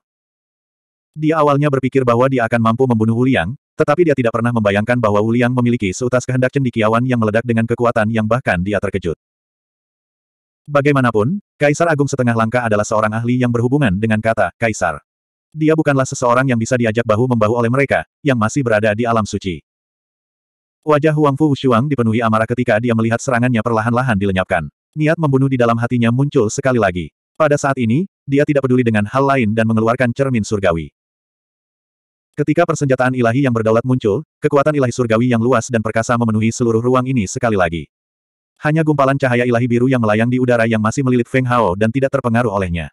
Dia awalnya berpikir bahwa dia akan mampu membunuh Wuliang, tetapi dia tidak pernah membayangkan bahwa Wuliang memiliki seutas kehendak cendikiawan yang meledak dengan kekuatan yang bahkan dia terkejut. Bagaimanapun, Kaisar Agung Setengah Langka adalah seorang ahli yang berhubungan dengan kata Kaisar. Dia bukanlah seseorang yang bisa diajak bahu-membahu oleh mereka, yang masih berada di alam suci. Wajah Huang Fu Shuang dipenuhi amarah ketika dia melihat serangannya perlahan-lahan dilenyapkan. Niat membunuh di dalam hatinya muncul sekali lagi. Pada saat ini, dia tidak peduli dengan hal lain dan mengeluarkan cermin surgawi. Ketika persenjataan ilahi yang berdaulat muncul, kekuatan ilahi surgawi yang luas dan perkasa memenuhi seluruh ruang ini sekali lagi. Hanya gumpalan cahaya ilahi biru yang melayang di udara yang masih melilit Feng Hao dan tidak terpengaruh olehnya.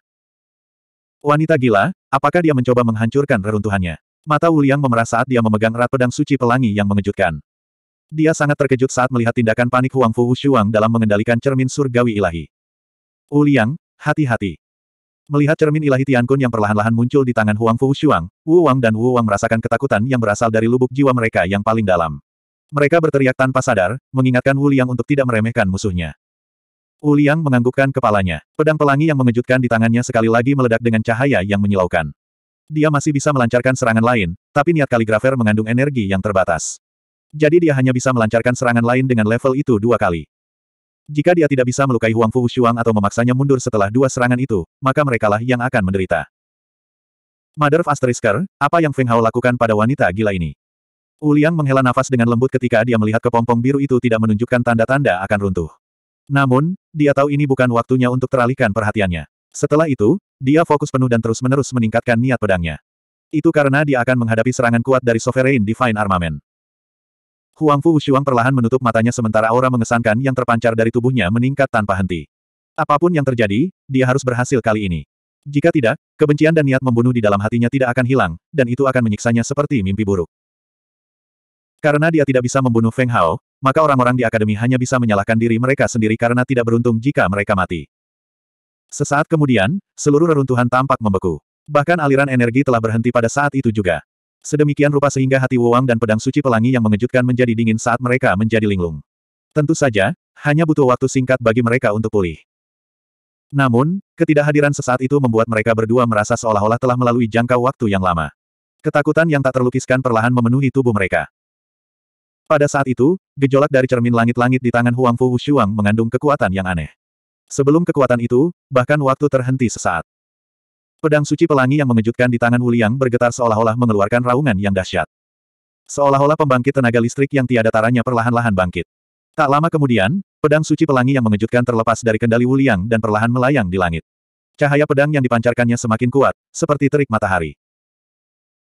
Wanita gila, apakah dia mencoba menghancurkan reruntuhannya? Mata Wuliang memerah saat dia memegang erat pedang suci pelangi yang mengejutkan. Dia sangat terkejut saat melihat tindakan panik Huang Fu Shuang dalam mengendalikan cermin surgawi ilahi. Wuliang, hati-hati. Melihat cermin ilahi Tiankun yang perlahan-lahan muncul di tangan Huang Fu Shuang, Wu Wang dan Wu Wang merasakan ketakutan yang berasal dari lubuk jiwa mereka yang paling dalam. Mereka berteriak tanpa sadar, mengingatkan Wu Liang untuk tidak meremehkan musuhnya. Wu Liang menganggukkan kepalanya. Pedang pelangi yang mengejutkan di tangannya sekali lagi meledak dengan cahaya yang menyilaukan. Dia masih bisa melancarkan serangan lain, tapi niat kaligrafer mengandung energi yang terbatas. Jadi dia hanya bisa melancarkan serangan lain dengan level itu dua kali. Jika dia tidak bisa melukai Huang Fu Shuang atau memaksanya mundur setelah dua serangan itu, maka merekalah yang akan menderita. Mother of Asterisker, apa yang Feng Hao lakukan pada wanita gila ini? Uliang menghela nafas dengan lembut ketika dia melihat kepompong biru itu tidak menunjukkan tanda-tanda akan runtuh. Namun, dia tahu ini bukan waktunya untuk teralihkan perhatiannya. Setelah itu, dia fokus penuh dan terus-menerus meningkatkan niat pedangnya. Itu karena dia akan menghadapi serangan kuat dari Sovereign Divine Armament. Huang Fu Ushuang perlahan menutup matanya sementara aura mengesankan yang terpancar dari tubuhnya meningkat tanpa henti. Apapun yang terjadi, dia harus berhasil kali ini. Jika tidak, kebencian dan niat membunuh di dalam hatinya tidak akan hilang, dan itu akan menyiksanya seperti mimpi buruk. Karena dia tidak bisa membunuh Feng Hao, maka orang-orang di akademi hanya bisa menyalahkan diri mereka sendiri karena tidak beruntung jika mereka mati. Sesaat kemudian, seluruh reruntuhan tampak membeku. Bahkan aliran energi telah berhenti pada saat itu juga. Sedemikian rupa sehingga hati Wuang dan pedang suci pelangi yang mengejutkan menjadi dingin saat mereka menjadi linglung. Tentu saja, hanya butuh waktu singkat bagi mereka untuk pulih. Namun, ketidakhadiran sesaat itu membuat mereka berdua merasa seolah-olah telah melalui jangka waktu yang lama. Ketakutan yang tak terlukiskan perlahan memenuhi tubuh mereka. Pada saat itu, gejolak dari cermin langit-langit di tangan Huang Fu Wushuang mengandung kekuatan yang aneh. Sebelum kekuatan itu, bahkan waktu terhenti sesaat. Pedang suci pelangi yang mengejutkan di tangan Wuliang bergetar seolah-olah mengeluarkan raungan yang dahsyat. Seolah-olah pembangkit tenaga listrik yang tiada taranya perlahan-lahan bangkit. Tak lama kemudian, pedang suci pelangi yang mengejutkan terlepas dari kendali Wuliang dan perlahan melayang di langit. Cahaya pedang yang dipancarkannya semakin kuat, seperti terik matahari.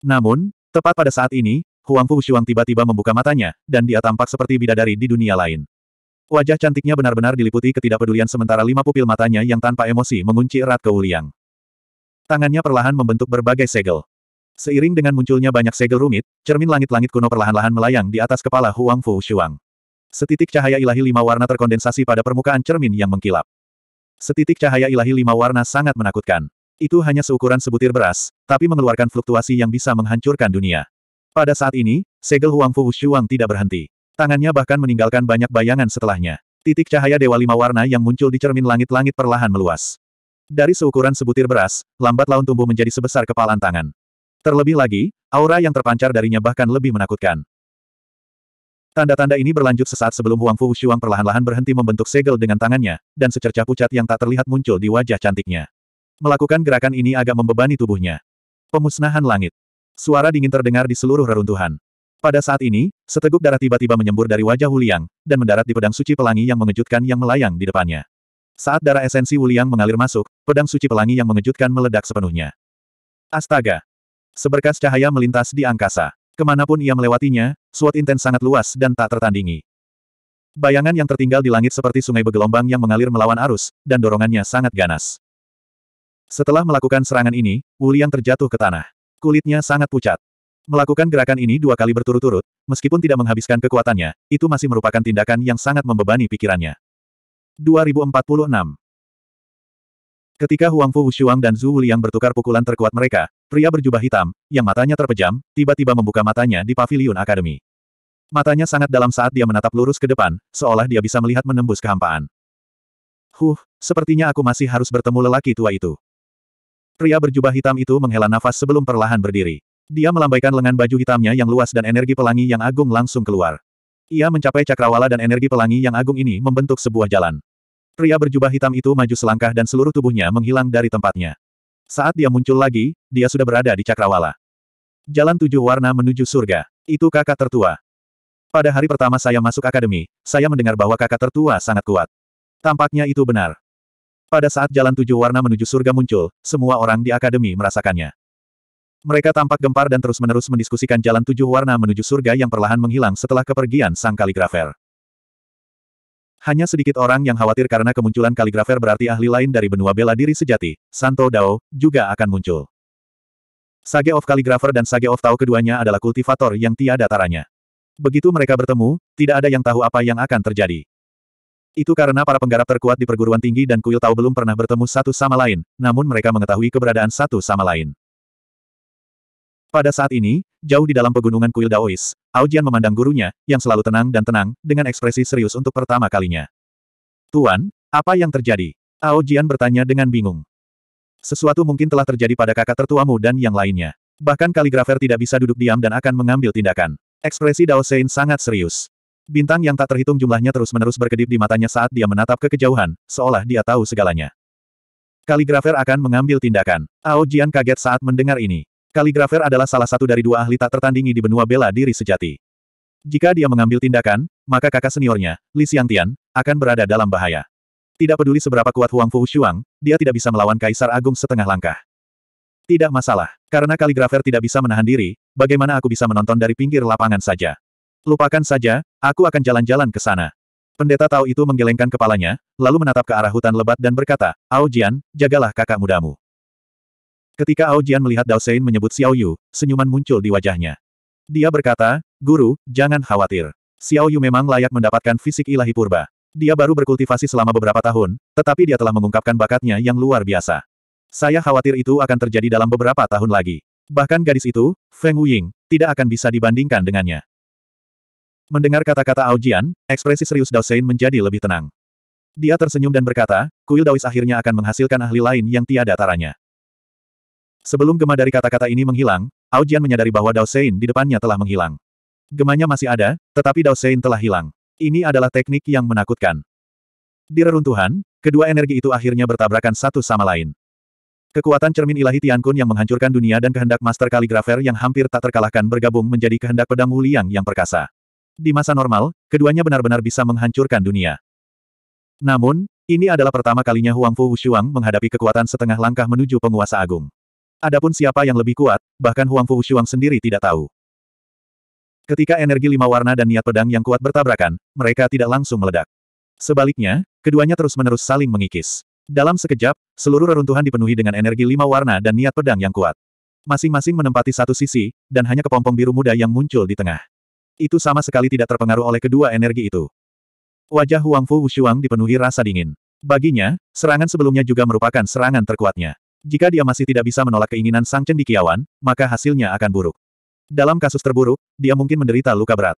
Namun, tepat pada saat ini, Huang Fu Shuang tiba-tiba membuka matanya, dan dia tampak seperti bidadari di dunia lain. Wajah cantiknya benar-benar diliputi ketidakpedulian sementara lima pupil matanya yang tanpa emosi mengunci erat ke Wuliang. Tangannya perlahan membentuk berbagai segel. Seiring dengan munculnya banyak segel rumit, cermin langit-langit kuno perlahan-lahan melayang di atas kepala Huang Fu Shuang. Setitik cahaya ilahi lima warna terkondensasi pada permukaan cermin yang mengkilap. Setitik cahaya ilahi lima warna sangat menakutkan. Itu hanya seukuran sebutir beras, tapi mengeluarkan fluktuasi yang bisa menghancurkan dunia. Pada saat ini, segel Huang Fu Shuang tidak berhenti. Tangannya bahkan meninggalkan banyak bayangan setelahnya. Titik cahaya Dewa Lima Warna yang muncul di cermin langit-langit perlahan meluas. Dari seukuran sebutir beras, lambat laun tumbuh menjadi sebesar kepalan tangan. Terlebih lagi, aura yang terpancar darinya bahkan lebih menakutkan. Tanda-tanda ini berlanjut sesaat sebelum Huang Fu Shuang perlahan-lahan berhenti membentuk segel dengan tangannya, dan secercah pucat yang tak terlihat muncul di wajah cantiknya. Melakukan gerakan ini agak membebani tubuhnya. Pemusnahan langit. Suara dingin terdengar di seluruh reruntuhan. Pada saat ini, seteguk darah tiba-tiba menyembur dari wajah Huliang, dan mendarat di pedang suci pelangi yang mengejutkan yang melayang di depannya. Saat darah esensi Wuliang mengalir masuk, pedang suci pelangi yang mengejutkan meledak sepenuhnya. Astaga! Seberkas cahaya melintas di angkasa. Kemanapun ia melewatinya, suat intens sangat luas dan tak tertandingi. Bayangan yang tertinggal di langit seperti sungai bergelombang yang mengalir melawan arus, dan dorongannya sangat ganas. Setelah melakukan serangan ini, Wuliang terjatuh ke tanah. Kulitnya sangat pucat. Melakukan gerakan ini dua kali berturut-turut, meskipun tidak menghabiskan kekuatannya, itu masih merupakan tindakan yang sangat membebani pikirannya. 2046 Ketika Huang Fu Wushuang dan Zhu Liang bertukar pukulan terkuat mereka, pria berjubah hitam, yang matanya terpejam, tiba-tiba membuka matanya di pavilion akademi. Matanya sangat dalam saat dia menatap lurus ke depan, seolah dia bisa melihat menembus kehampaan. Huh, sepertinya aku masih harus bertemu lelaki tua itu. Pria berjubah hitam itu menghela nafas sebelum perlahan berdiri. Dia melambaikan lengan baju hitamnya yang luas dan energi pelangi yang agung langsung keluar. Ia mencapai cakrawala dan energi pelangi yang agung ini membentuk sebuah jalan. Pria berjubah hitam itu maju selangkah dan seluruh tubuhnya menghilang dari tempatnya. Saat dia muncul lagi, dia sudah berada di Cakrawala. Jalan tujuh warna menuju surga. Itu kakak tertua. Pada hari pertama saya masuk akademi, saya mendengar bahwa kakak tertua sangat kuat. Tampaknya itu benar. Pada saat jalan tujuh warna menuju surga muncul, semua orang di akademi merasakannya. Mereka tampak gempar dan terus-menerus mendiskusikan jalan tujuh warna menuju surga yang perlahan menghilang setelah kepergian sang kaligrafer. Hanya sedikit orang yang khawatir karena kemunculan kaligrafer berarti ahli lain dari benua bela diri sejati, Santo Dao, juga akan muncul. Sage of Kaligrafer dan Sage of Tao keduanya adalah kultivator yang tiada taranya. Begitu mereka bertemu, tidak ada yang tahu apa yang akan terjadi. Itu karena para penggarap terkuat di perguruan tinggi dan kuil Tao belum pernah bertemu satu sama lain, namun mereka mengetahui keberadaan satu sama lain. Pada saat ini, Jauh di dalam pegunungan kuil Daois, Aujian memandang gurunya, yang selalu tenang dan tenang, dengan ekspresi serius untuk pertama kalinya. Tuan, apa yang terjadi? Aujian bertanya dengan bingung. Sesuatu mungkin telah terjadi pada kakak tertuamu dan yang lainnya. Bahkan kaligrafer tidak bisa duduk diam dan akan mengambil tindakan. Ekspresi Dao Sein sangat serius. Bintang yang tak terhitung jumlahnya terus-menerus berkedip di matanya saat dia menatap ke kejauhan, seolah dia tahu segalanya. Kaligrafer akan mengambil tindakan. Ao kaget saat mendengar ini. Kaligrafer adalah salah satu dari dua ahli tak tertandingi di benua bela diri sejati. Jika dia mengambil tindakan, maka kakak seniornya, Li Xiangtian, akan berada dalam bahaya. Tidak peduli seberapa kuat Huang Fu Shuang, dia tidak bisa melawan Kaisar Agung setengah langkah. Tidak masalah, karena kaligrafer tidak bisa menahan diri, bagaimana aku bisa menonton dari pinggir lapangan saja? Lupakan saja, aku akan jalan-jalan ke sana. Pendeta Tao itu menggelengkan kepalanya, lalu menatap ke arah hutan lebat dan berkata, Ao Jian, jagalah kakak mudamu. Ketika Ao Jian melihat Dao Sein menyebut Xiao Yu, senyuman muncul di wajahnya. Dia berkata, Guru, jangan khawatir. Xiao Yu memang layak mendapatkan fisik ilahi purba. Dia baru berkultivasi selama beberapa tahun, tetapi dia telah mengungkapkan bakatnya yang luar biasa. Saya khawatir itu akan terjadi dalam beberapa tahun lagi. Bahkan gadis itu, Feng Wuying, tidak akan bisa dibandingkan dengannya. Mendengar kata-kata Ao Jian, ekspresi serius Dao Sein menjadi lebih tenang. Dia tersenyum dan berkata, kuil Daois akhirnya akan menghasilkan ahli lain yang tiada taranya. Sebelum gema dari kata-kata ini menghilang, Ao Jian menyadari bahwa Dao Sein di depannya telah menghilang. Gemanya masih ada, tetapi Dao Sein telah hilang. Ini adalah teknik yang menakutkan. Di reruntuhan, kedua energi itu akhirnya bertabrakan satu sama lain. Kekuatan cermin ilahi Tian Kun yang menghancurkan dunia dan kehendak master kaligrafer yang hampir tak terkalahkan bergabung menjadi kehendak pedang Wuliang yang perkasa. Di masa normal, keduanya benar-benar bisa menghancurkan dunia. Namun, ini adalah pertama kalinya Huang Fu Wushuang menghadapi kekuatan setengah langkah menuju penguasa agung. Adapun siapa yang lebih kuat, bahkan Huang Fu Shuang sendiri tidak tahu. Ketika energi lima warna dan niat pedang yang kuat bertabrakan, mereka tidak langsung meledak. Sebaliknya, keduanya terus-menerus saling mengikis. Dalam sekejap, seluruh reruntuhan dipenuhi dengan energi lima warna dan niat pedang yang kuat. Masing-masing menempati satu sisi, dan hanya kepompong biru muda yang muncul di tengah. Itu sama sekali tidak terpengaruh oleh kedua energi itu. Wajah Huang Fu Shuang dipenuhi rasa dingin. Baginya, serangan sebelumnya juga merupakan serangan terkuatnya. Jika dia masih tidak bisa menolak keinginan sang cendikiawan, maka hasilnya akan buruk. Dalam kasus terburuk, dia mungkin menderita luka berat.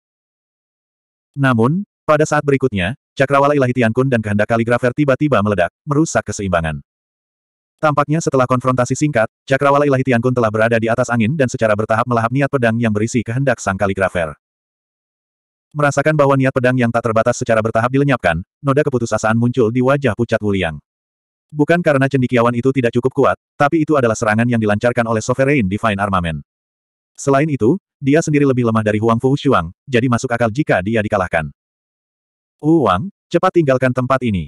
Namun, pada saat berikutnya, cakrawala ilahi Tiankun dan kehendak kaligrafer tiba-tiba meledak, merusak keseimbangan. Tampaknya setelah konfrontasi singkat, cakrawala ilahi Tiankun telah berada di atas angin dan secara bertahap melahap niat pedang yang berisi kehendak sang kaligrafer. Merasakan bahwa niat pedang yang tak terbatas secara bertahap dilenyapkan, noda keputusasaan muncul di wajah pucat Wuliang. Bukan karena cendikiawan itu tidak cukup kuat, tapi itu adalah serangan yang dilancarkan oleh Sovereign Divine Armament. Selain itu, dia sendiri lebih lemah dari Huang Fu Shuang, jadi masuk akal jika dia dikalahkan. Huang, cepat tinggalkan tempat ini.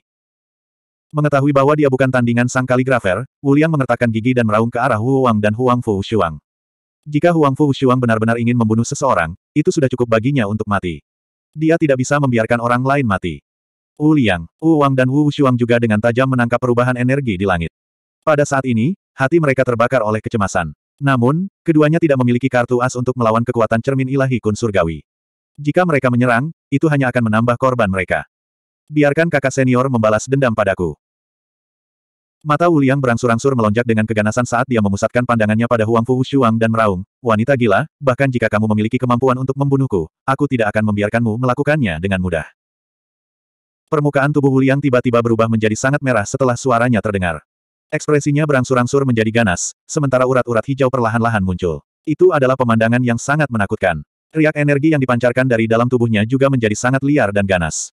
Mengetahui bahwa dia bukan tandingan sang kaligrafer, Wu Liang mengertakkan gigi dan meraung ke arah Huang dan Huang Fu Shuang. Jika Huang Fu Shuang benar-benar ingin membunuh seseorang, itu sudah cukup baginya untuk mati. Dia tidak bisa membiarkan orang lain mati. Wu Liang, Wu Wang dan Wu Shuang juga dengan tajam menangkap perubahan energi di langit. Pada saat ini, hati mereka terbakar oleh kecemasan. Namun, keduanya tidak memiliki kartu as untuk melawan kekuatan cermin ilahi kun surgawi. Jika mereka menyerang, itu hanya akan menambah korban mereka. Biarkan kakak senior membalas dendam padaku. Mata Wuliang berangsur-angsur melonjak dengan keganasan saat dia memusatkan pandangannya pada Huang Fu Shuang dan meraung, wanita gila, bahkan jika kamu memiliki kemampuan untuk membunuhku, aku tidak akan membiarkanmu melakukannya dengan mudah. Permukaan tubuh Wuliang tiba-tiba berubah menjadi sangat merah setelah suaranya terdengar. Ekspresinya berangsur-angsur menjadi ganas, sementara urat-urat hijau perlahan-lahan muncul. Itu adalah pemandangan yang sangat menakutkan. Riak energi yang dipancarkan dari dalam tubuhnya juga menjadi sangat liar dan ganas.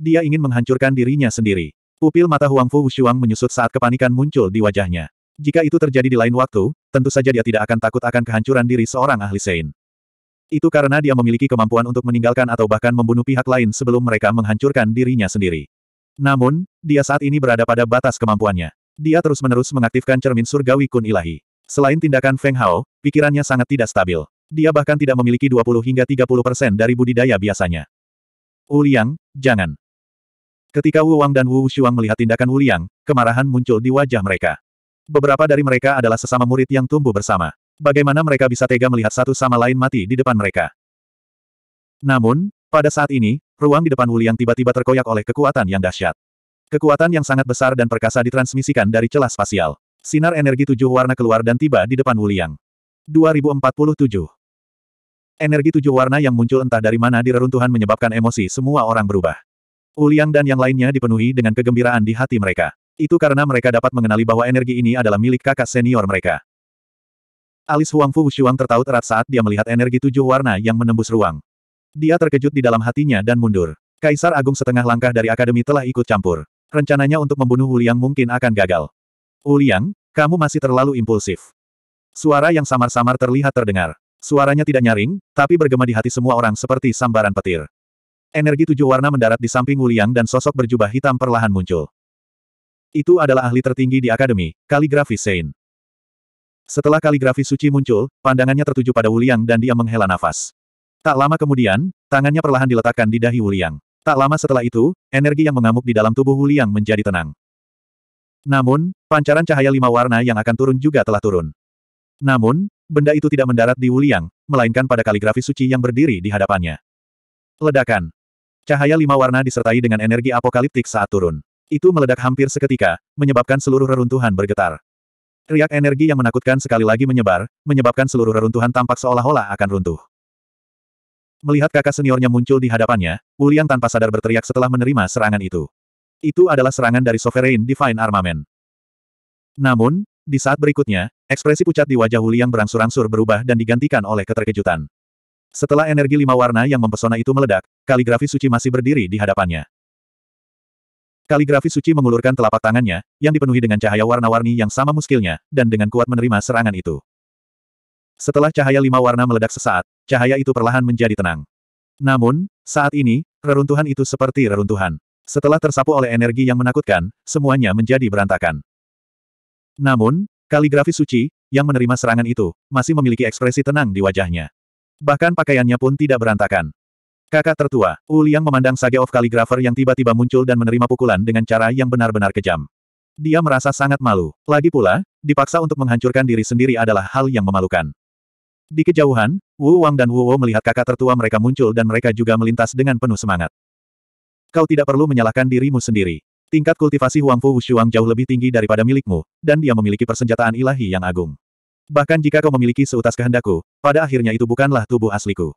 Dia ingin menghancurkan dirinya sendiri. Pupil mata Huang Fu Wushuang menyusut saat kepanikan muncul di wajahnya. Jika itu terjadi di lain waktu, tentu saja dia tidak akan takut akan kehancuran diri seorang ahli Sein. Itu karena dia memiliki kemampuan untuk meninggalkan atau bahkan membunuh pihak lain sebelum mereka menghancurkan dirinya sendiri. Namun, dia saat ini berada pada batas kemampuannya. Dia terus-menerus mengaktifkan cermin surgawi kun ilahi. Selain tindakan Feng Hao, pikirannya sangat tidak stabil. Dia bahkan tidak memiliki 20 hingga 30 persen dari budidaya biasanya. Wu Liang, jangan. Ketika Wu Wang dan Wu Xuang melihat tindakan Wu Liang, kemarahan muncul di wajah mereka. Beberapa dari mereka adalah sesama murid yang tumbuh bersama bagaimana mereka bisa tega melihat satu sama lain mati di depan mereka. Namun, pada saat ini, ruang di depan Wuliang tiba-tiba terkoyak oleh kekuatan yang dahsyat. Kekuatan yang sangat besar dan perkasa ditransmisikan dari celah spasial. Sinar energi tujuh warna keluar dan tiba di depan Wuliang. 2047 Energi tujuh warna yang muncul entah dari mana di reruntuhan menyebabkan emosi semua orang berubah. Wuliang dan yang lainnya dipenuhi dengan kegembiraan di hati mereka. Itu karena mereka dapat mengenali bahwa energi ini adalah milik kakak senior mereka. Alis Huangfu Wushuang tertaut erat saat dia melihat energi tujuh warna yang menembus ruang. Dia terkejut di dalam hatinya dan mundur. Kaisar Agung setengah langkah dari akademi telah ikut campur. Rencananya untuk membunuh Wuliang mungkin akan gagal. Wuliang, kamu masih terlalu impulsif. Suara yang samar-samar terlihat terdengar. Suaranya tidak nyaring, tapi bergema di hati semua orang seperti sambaran petir. Energi tujuh warna mendarat di samping Wuliang dan sosok berjubah hitam perlahan muncul. Itu adalah ahli tertinggi di akademi, kaligrafi Sein. Setelah kaligrafi suci muncul, pandangannya tertuju pada Wuliang dan dia menghela nafas. Tak lama kemudian, tangannya perlahan diletakkan di dahi Wuliang. Tak lama setelah itu, energi yang mengamuk di dalam tubuh Wuliang menjadi tenang. Namun, pancaran cahaya lima warna yang akan turun juga telah turun. Namun, benda itu tidak mendarat di Wuliang, melainkan pada kaligrafi suci yang berdiri di hadapannya. Ledakan. Cahaya lima warna disertai dengan energi apokaliptik saat turun. Itu meledak hampir seketika, menyebabkan seluruh reruntuhan bergetar. Riak energi yang menakutkan sekali lagi menyebar, menyebabkan seluruh reruntuhan tampak seolah-olah akan runtuh. Melihat kakak seniornya muncul di hadapannya, Wuliang tanpa sadar berteriak setelah menerima serangan itu. Itu adalah serangan dari Sovereign Divine Armament. Namun, di saat berikutnya, ekspresi pucat di wajah Wuliang berangsur-angsur berubah dan digantikan oleh keterkejutan. Setelah energi lima warna yang mempesona itu meledak, kaligrafi suci masih berdiri di hadapannya. Kaligrafi suci mengulurkan telapak tangannya, yang dipenuhi dengan cahaya warna-warni yang sama muskilnya, dan dengan kuat menerima serangan itu. Setelah cahaya lima warna meledak sesaat, cahaya itu perlahan menjadi tenang. Namun, saat ini, reruntuhan itu seperti reruntuhan. Setelah tersapu oleh energi yang menakutkan, semuanya menjadi berantakan. Namun, kaligrafi suci, yang menerima serangan itu, masih memiliki ekspresi tenang di wajahnya. Bahkan pakaiannya pun tidak berantakan. Kakak tertua, Uliang memandang Sage of Calligrapher yang tiba-tiba muncul dan menerima pukulan dengan cara yang benar-benar kejam. Dia merasa sangat malu. Lagi pula, dipaksa untuk menghancurkan diri sendiri adalah hal yang memalukan. Di kejauhan, Wu Wang dan Wu Wo melihat kakak tertua mereka muncul dan mereka juga melintas dengan penuh semangat. Kau tidak perlu menyalahkan dirimu sendiri. Tingkat kultivasi Huangfu Wushuang jauh lebih tinggi daripada milikmu, dan dia memiliki persenjataan ilahi yang agung. Bahkan jika kau memiliki seutas kehendakku, pada akhirnya itu bukanlah tubuh asliku.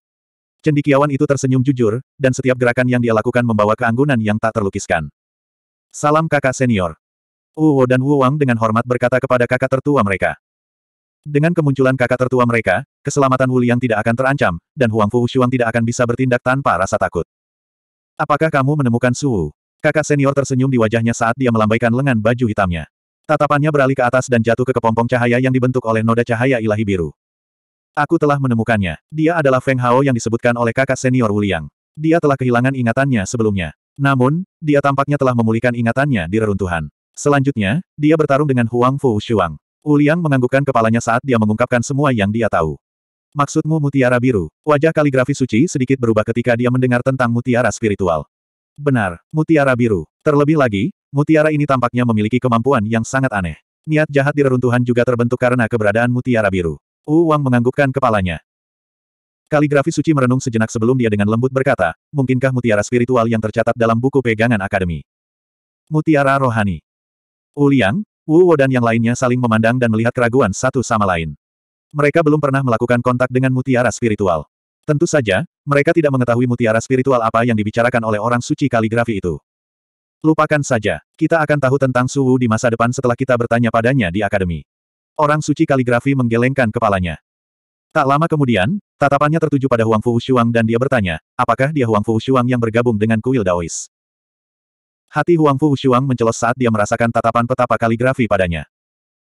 Cendikiawan itu tersenyum jujur, dan setiap gerakan yang dia lakukan membawa keanggunan yang tak terlukiskan. Salam kakak senior. Uwo dan Wuwang dengan hormat berkata kepada kakak tertua mereka. Dengan kemunculan kakak tertua mereka, keselamatan Wu Liang tidak akan terancam, dan Huang Fu Shuang tidak akan bisa bertindak tanpa rasa takut. Apakah kamu menemukan Su? Kakak senior tersenyum di wajahnya saat dia melambaikan lengan baju hitamnya. Tatapannya beralih ke atas dan jatuh ke kepompong cahaya yang dibentuk oleh noda cahaya ilahi biru. Aku telah menemukannya. Dia adalah Feng Hao yang disebutkan oleh kakak senior Wuliang. Dia telah kehilangan ingatannya sebelumnya. Namun, dia tampaknya telah memulihkan ingatannya di reruntuhan. Selanjutnya, dia bertarung dengan Huang Fu Shuang. Wuliang menganggukkan kepalanya saat dia mengungkapkan semua yang dia tahu. Maksudmu mutiara biru? Wajah kaligrafi suci sedikit berubah ketika dia mendengar tentang mutiara spiritual. Benar, mutiara biru. Terlebih lagi, mutiara ini tampaknya memiliki kemampuan yang sangat aneh. Niat jahat di reruntuhan juga terbentuk karena keberadaan mutiara biru. Wu Wang menganggukkan kepalanya. Kaligrafi suci merenung sejenak sebelum dia dengan lembut berkata, mungkinkah mutiara spiritual yang tercatat dalam buku pegangan akademi? Mutiara rohani. Wu Liang, Wu Wo dan yang lainnya saling memandang dan melihat keraguan satu sama lain. Mereka belum pernah melakukan kontak dengan mutiara spiritual. Tentu saja, mereka tidak mengetahui mutiara spiritual apa yang dibicarakan oleh orang suci kaligrafi itu. Lupakan saja, kita akan tahu tentang Suwu di masa depan setelah kita bertanya padanya di akademi. Orang suci kaligrafi menggelengkan kepalanya. Tak lama kemudian, tatapannya tertuju pada Huang Fu Shuang dan dia bertanya, apakah dia Huang Fu Shuang yang bergabung dengan kuil Daois? Hati Huang Fu Shuang mencelos saat dia merasakan tatapan petapa kaligrafi padanya.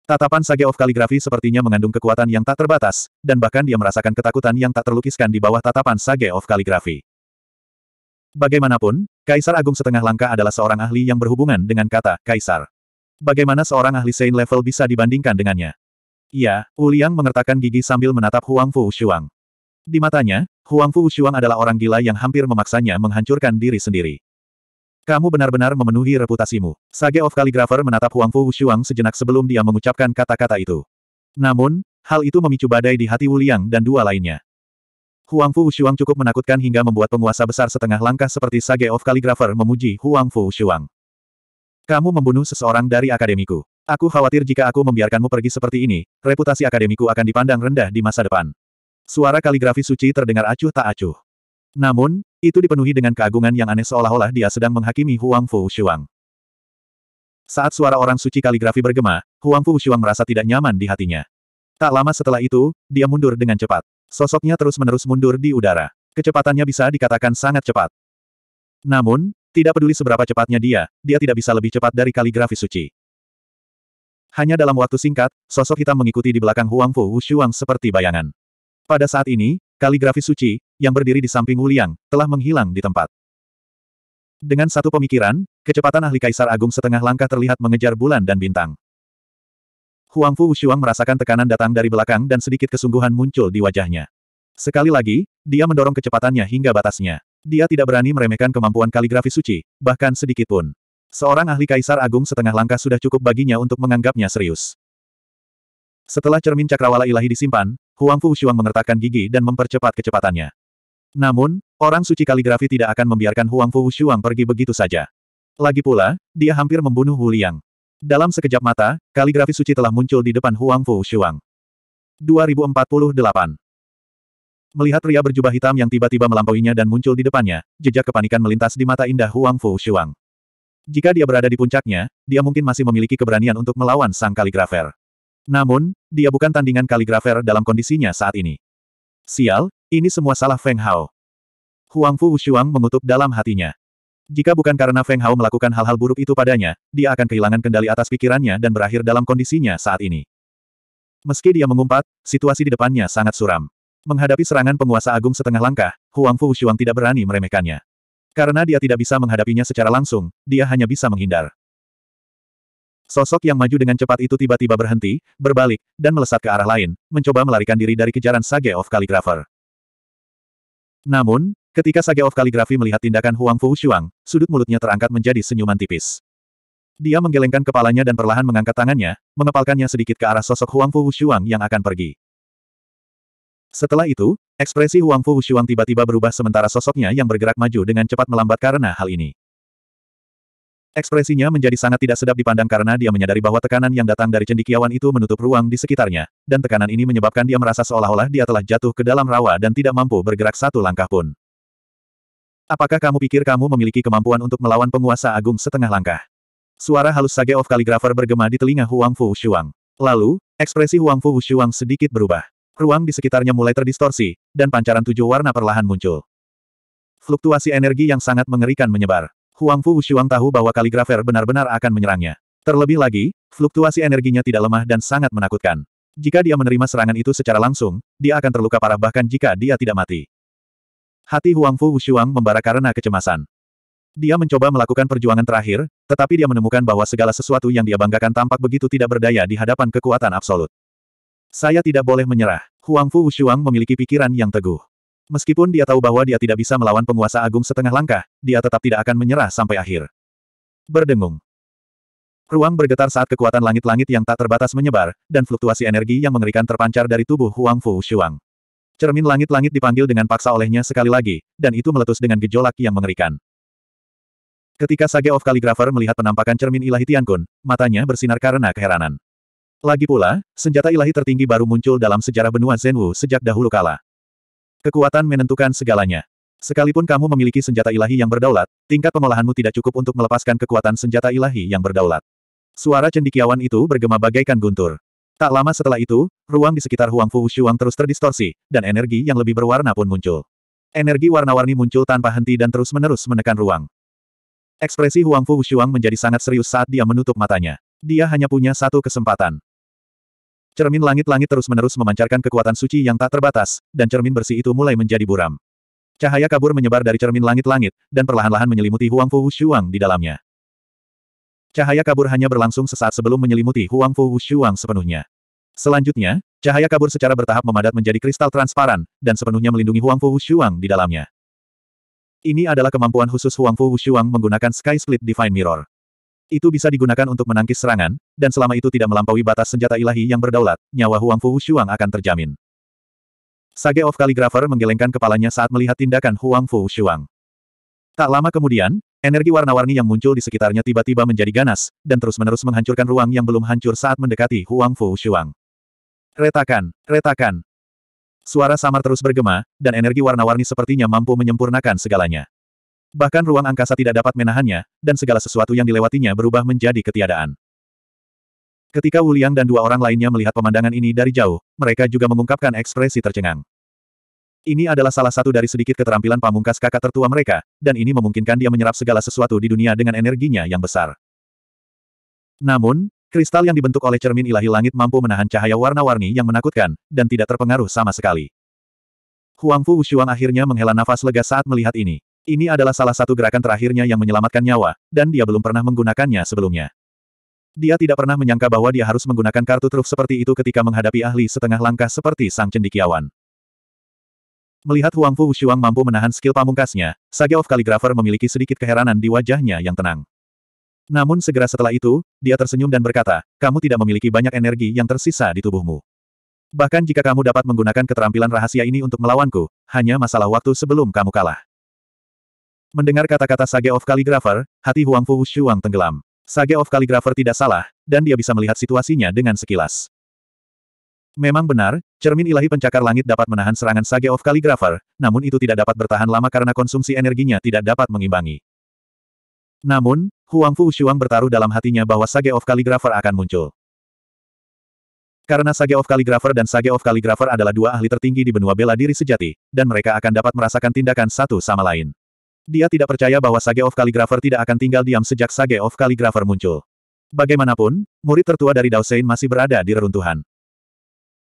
Tatapan Sage of Kaligrafi sepertinya mengandung kekuatan yang tak terbatas, dan bahkan dia merasakan ketakutan yang tak terlukiskan di bawah tatapan Sage of Kaligrafi. Bagaimanapun, Kaisar Agung Setengah Langka adalah seorang ahli yang berhubungan dengan kata Kaisar. Bagaimana seorang ahli Sein level bisa dibandingkan dengannya? Iya, Uliang mengertakkan gigi sambil menatap Huang Fu Shuang. Di matanya, Huang Fu Shuang adalah orang gila yang hampir memaksanya menghancurkan diri sendiri. Kamu benar-benar memenuhi reputasimu. Sage of Calligrapher menatap Huang Fu Shuang sejenak sebelum dia mengucapkan kata-kata itu. Namun, hal itu memicu badai di hati Uliang dan dua lainnya. Huang Fu Shuang cukup menakutkan hingga membuat penguasa besar setengah langkah seperti Sage of Calligrapher memuji Huang Fu Shuang. Kamu membunuh seseorang dari akademiku. Aku khawatir jika aku membiarkanmu pergi seperti ini, reputasi akademiku akan dipandang rendah di masa depan. Suara kaligrafi suci terdengar acuh tak acuh. Namun, itu dipenuhi dengan keagungan yang aneh seolah-olah dia sedang menghakimi Huang Fu Shuang. Saat suara orang suci kaligrafi bergema, Huang Fu Shuang merasa tidak nyaman di hatinya. Tak lama setelah itu, dia mundur dengan cepat. Sosoknya terus-menerus mundur di udara. Kecepatannya bisa dikatakan sangat cepat. Namun, tidak peduli seberapa cepatnya dia, dia tidak bisa lebih cepat dari kaligrafi suci. Hanya dalam waktu singkat, sosok hitam mengikuti di belakang Huang Fu Wushuang seperti bayangan. Pada saat ini, kaligrafi suci, yang berdiri di samping Wuliang, telah menghilang di tempat. Dengan satu pemikiran, kecepatan ahli kaisar agung setengah langkah terlihat mengejar bulan dan bintang. Huang Fu Wushuang merasakan tekanan datang dari belakang dan sedikit kesungguhan muncul di wajahnya. Sekali lagi, dia mendorong kecepatannya hingga batasnya. Dia tidak berani meremehkan kemampuan kaligrafi suci, bahkan sedikit pun. Seorang ahli kaisar agung setengah langkah sudah cukup baginya untuk menganggapnya serius. Setelah cermin cakrawala ilahi disimpan, Huang Fu Shuang mengertakkan gigi dan mempercepat kecepatannya. Namun, orang suci kaligrafi tidak akan membiarkan Huang Fu Shuang pergi begitu saja. Lagi pula, dia hampir membunuh Hu Liang. Dalam sekejap mata, kaligrafi suci telah muncul di depan Huang Fu Shuang. 2048 Melihat pria berjubah hitam yang tiba-tiba melampauinya dan muncul di depannya, jejak kepanikan melintas di mata indah Huang Fu Shuang. Jika dia berada di puncaknya, dia mungkin masih memiliki keberanian untuk melawan sang kaligrafer. Namun, dia bukan tandingan kaligrafer dalam kondisinya saat ini. Sial, ini semua salah Feng Hao. Huang Fu Shuang mengutuk dalam hatinya. Jika bukan karena Feng Hao melakukan hal-hal buruk itu padanya, dia akan kehilangan kendali atas pikirannya dan berakhir dalam kondisinya saat ini. Meski dia mengumpat, situasi di depannya sangat suram. Menghadapi serangan penguasa agung setengah langkah, Huang Fu Shuang tidak berani meremehkannya. Karena dia tidak bisa menghadapinya secara langsung, dia hanya bisa menghindar. Sosok yang maju dengan cepat itu tiba-tiba berhenti, berbalik, dan melesat ke arah lain, mencoba melarikan diri dari kejaran Sage of Calligrapher. Namun, ketika Sage of Calligraphy melihat tindakan Huang Fu Shuang, sudut mulutnya terangkat menjadi senyuman tipis. Dia menggelengkan kepalanya dan perlahan mengangkat tangannya, mengepalkannya sedikit ke arah sosok Huang Fu Shuang yang akan pergi. Setelah itu, ekspresi Huang Fu Xuan tiba-tiba berubah sementara sosoknya yang bergerak maju dengan cepat melambat karena hal ini. Ekspresinya menjadi sangat tidak sedap dipandang karena dia menyadari bahwa tekanan yang datang dari cendikiawan itu menutup ruang di sekitarnya, dan tekanan ini menyebabkan dia merasa seolah-olah dia telah jatuh ke dalam rawa dan tidak mampu bergerak satu langkah pun. Apakah kamu pikir kamu memiliki kemampuan untuk melawan penguasa agung setengah langkah? Suara halus Sage of Calligrapher bergema di telinga Huang Fu Shuang. Lalu, ekspresi Huang Fu Shuang sedikit berubah ruang di sekitarnya mulai terdistorsi, dan pancaran tujuh warna perlahan muncul. Fluktuasi energi yang sangat mengerikan menyebar. Huang Fu Wushuang tahu bahwa kaligrafer benar-benar akan menyerangnya. Terlebih lagi, fluktuasi energinya tidak lemah dan sangat menakutkan. Jika dia menerima serangan itu secara langsung, dia akan terluka parah bahkan jika dia tidak mati. Hati Huang Fu Wushuang membara karena kecemasan. Dia mencoba melakukan perjuangan terakhir, tetapi dia menemukan bahwa segala sesuatu yang dia banggakan tampak begitu tidak berdaya di hadapan kekuatan absolut. Saya tidak boleh menyerah. Huang Fu Wushuang memiliki pikiran yang teguh. Meskipun dia tahu bahwa dia tidak bisa melawan penguasa agung setengah langkah, dia tetap tidak akan menyerah sampai akhir. Berdengung. Ruang bergetar saat kekuatan langit-langit yang tak terbatas menyebar, dan fluktuasi energi yang mengerikan terpancar dari tubuh Huang Fu Shuang. Cermin langit-langit dipanggil dengan paksa olehnya sekali lagi, dan itu meletus dengan gejolak yang mengerikan. Ketika Sage of Calligrapher melihat penampakan cermin ilahi Tiankun, matanya bersinar karena keheranan. Lagi pula, senjata ilahi tertinggi baru muncul dalam sejarah benua Zhenwu sejak dahulu kala. Kekuatan menentukan segalanya. Sekalipun kamu memiliki senjata ilahi yang berdaulat, tingkat pengolahanmu tidak cukup untuk melepaskan kekuatan senjata ilahi yang berdaulat. Suara cendikiawan itu bergema bagaikan guntur. Tak lama setelah itu, ruang di sekitar Huang Fu Shuang terus terdistorsi, dan energi yang lebih berwarna pun muncul. Energi warna-warni muncul tanpa henti dan terus-menerus menekan ruang. Ekspresi Huang Fu Shuang menjadi sangat serius saat dia menutup matanya. Dia hanya punya satu kesempatan. Cermin langit-langit terus-menerus memancarkan kekuatan suci yang tak terbatas, dan cermin bersih itu mulai menjadi buram. Cahaya kabur menyebar dari cermin langit-langit, dan perlahan-lahan menyelimuti Huang Fu Wushuang di dalamnya. Cahaya kabur hanya berlangsung sesaat sebelum menyelimuti Huang Fu Wushuang sepenuhnya. Selanjutnya, cahaya kabur secara bertahap memadat menjadi kristal transparan, dan sepenuhnya melindungi Huang Fu Wushuang di dalamnya. Ini adalah kemampuan khusus Huang Fu Wushuang menggunakan Sky Split Divine Mirror. Itu bisa digunakan untuk menangkis serangan, dan selama itu tidak melampaui batas senjata ilahi yang berdaulat, nyawa Huang Fu Shuang akan terjamin. Sage of Calligrapher menggelengkan kepalanya saat melihat tindakan Huang Fu Shuang. Tak lama kemudian, energi warna-warni yang muncul di sekitarnya tiba-tiba menjadi ganas, dan terus-menerus menghancurkan ruang yang belum hancur saat mendekati Huang Fu Shuang. Retakan, retakan. Suara samar terus bergema, dan energi warna-warni sepertinya mampu menyempurnakan segalanya bahkan ruang angkasa tidak dapat menahannya, dan segala sesuatu yang dilewatinya berubah menjadi ketiadaan. Ketika Wuliang dan dua orang lainnya melihat pemandangan ini dari jauh, mereka juga mengungkapkan ekspresi tercengang. Ini adalah salah satu dari sedikit keterampilan pamungkas kakak tertua mereka, dan ini memungkinkan dia menyerap segala sesuatu di dunia dengan energinya yang besar. Namun, kristal yang dibentuk oleh cermin ilahi langit mampu menahan cahaya warna-warni yang menakutkan, dan tidak terpengaruh sama sekali. Huang Huangfu Wushuang akhirnya menghela nafas lega saat melihat ini. Ini adalah salah satu gerakan terakhirnya yang menyelamatkan nyawa, dan dia belum pernah menggunakannya sebelumnya. Dia tidak pernah menyangka bahwa dia harus menggunakan kartu truf seperti itu ketika menghadapi ahli setengah langkah seperti sang cendikiawan. Melihat Huang Fu Wushuang mampu menahan skill pamungkasnya, Sage of Calligrapher memiliki sedikit keheranan di wajahnya yang tenang. Namun segera setelah itu, dia tersenyum dan berkata, kamu tidak memiliki banyak energi yang tersisa di tubuhmu. Bahkan jika kamu dapat menggunakan keterampilan rahasia ini untuk melawanku, hanya masalah waktu sebelum kamu kalah. Mendengar kata-kata Sage of Calligrapher, hati Huang Fu Shuang tenggelam. Sage of Calligrapher tidak salah, dan dia bisa melihat situasinya dengan sekilas. Memang benar, cermin ilahi pencakar langit dapat menahan serangan Sage of Calligrapher, namun itu tidak dapat bertahan lama karena konsumsi energinya tidak dapat mengimbangi. Namun, Huang Fu Shuang bertaruh dalam hatinya bahwa Sage of Calligrapher akan muncul. Karena Sage of Calligrapher dan Sage of Calligrapher adalah dua ahli tertinggi di benua bela diri sejati, dan mereka akan dapat merasakan tindakan satu sama lain. Dia tidak percaya bahwa Sage of Calligrapher tidak akan tinggal diam sejak Sage of Calligrapher muncul. Bagaimanapun, murid tertua dari Dao Sein masih berada di reruntuhan.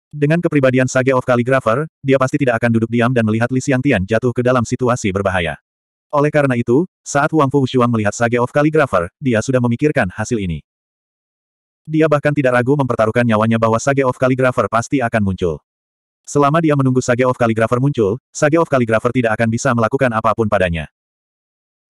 Dengan kepribadian Sage of Calligrapher, dia pasti tidak akan duduk diam dan melihat Li Xiang Tian jatuh ke dalam situasi berbahaya. Oleh karena itu, saat Wang Fu Xuang melihat Sage of Calligrapher, dia sudah memikirkan hasil ini. Dia bahkan tidak ragu mempertaruhkan nyawanya bahwa Sage of Calligrapher pasti akan muncul. Selama dia menunggu Sage of Calligrapher muncul, Sage of Calligrapher tidak akan bisa melakukan apapun padanya.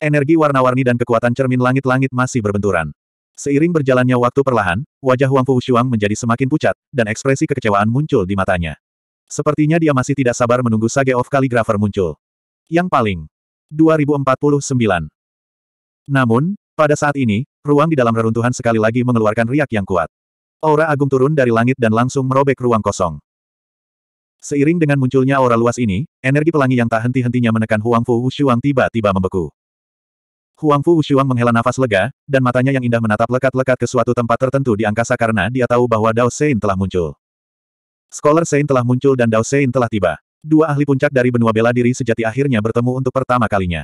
Energi warna-warni dan kekuatan cermin langit-langit masih berbenturan. Seiring berjalannya waktu perlahan, wajah Huang Fu Shuang menjadi semakin pucat, dan ekspresi kekecewaan muncul di matanya. Sepertinya dia masih tidak sabar menunggu Sage of Calligrapher muncul. Yang paling 2049. Namun, pada saat ini, ruang di dalam reruntuhan sekali lagi mengeluarkan riak yang kuat. Aura agung turun dari langit dan langsung merobek ruang kosong. Seiring dengan munculnya aura luas ini, energi pelangi yang tak henti-hentinya menekan Huang Fu Shuang tiba-tiba membeku. Huang Fu Wushuang menghela nafas lega, dan matanya yang indah menatap lekat-lekat ke suatu tempat tertentu di angkasa karena dia tahu bahwa Dao Sein telah muncul. Scholar Sein telah muncul dan Dao Sein telah tiba. Dua ahli puncak dari benua bela diri sejati akhirnya bertemu untuk pertama kalinya.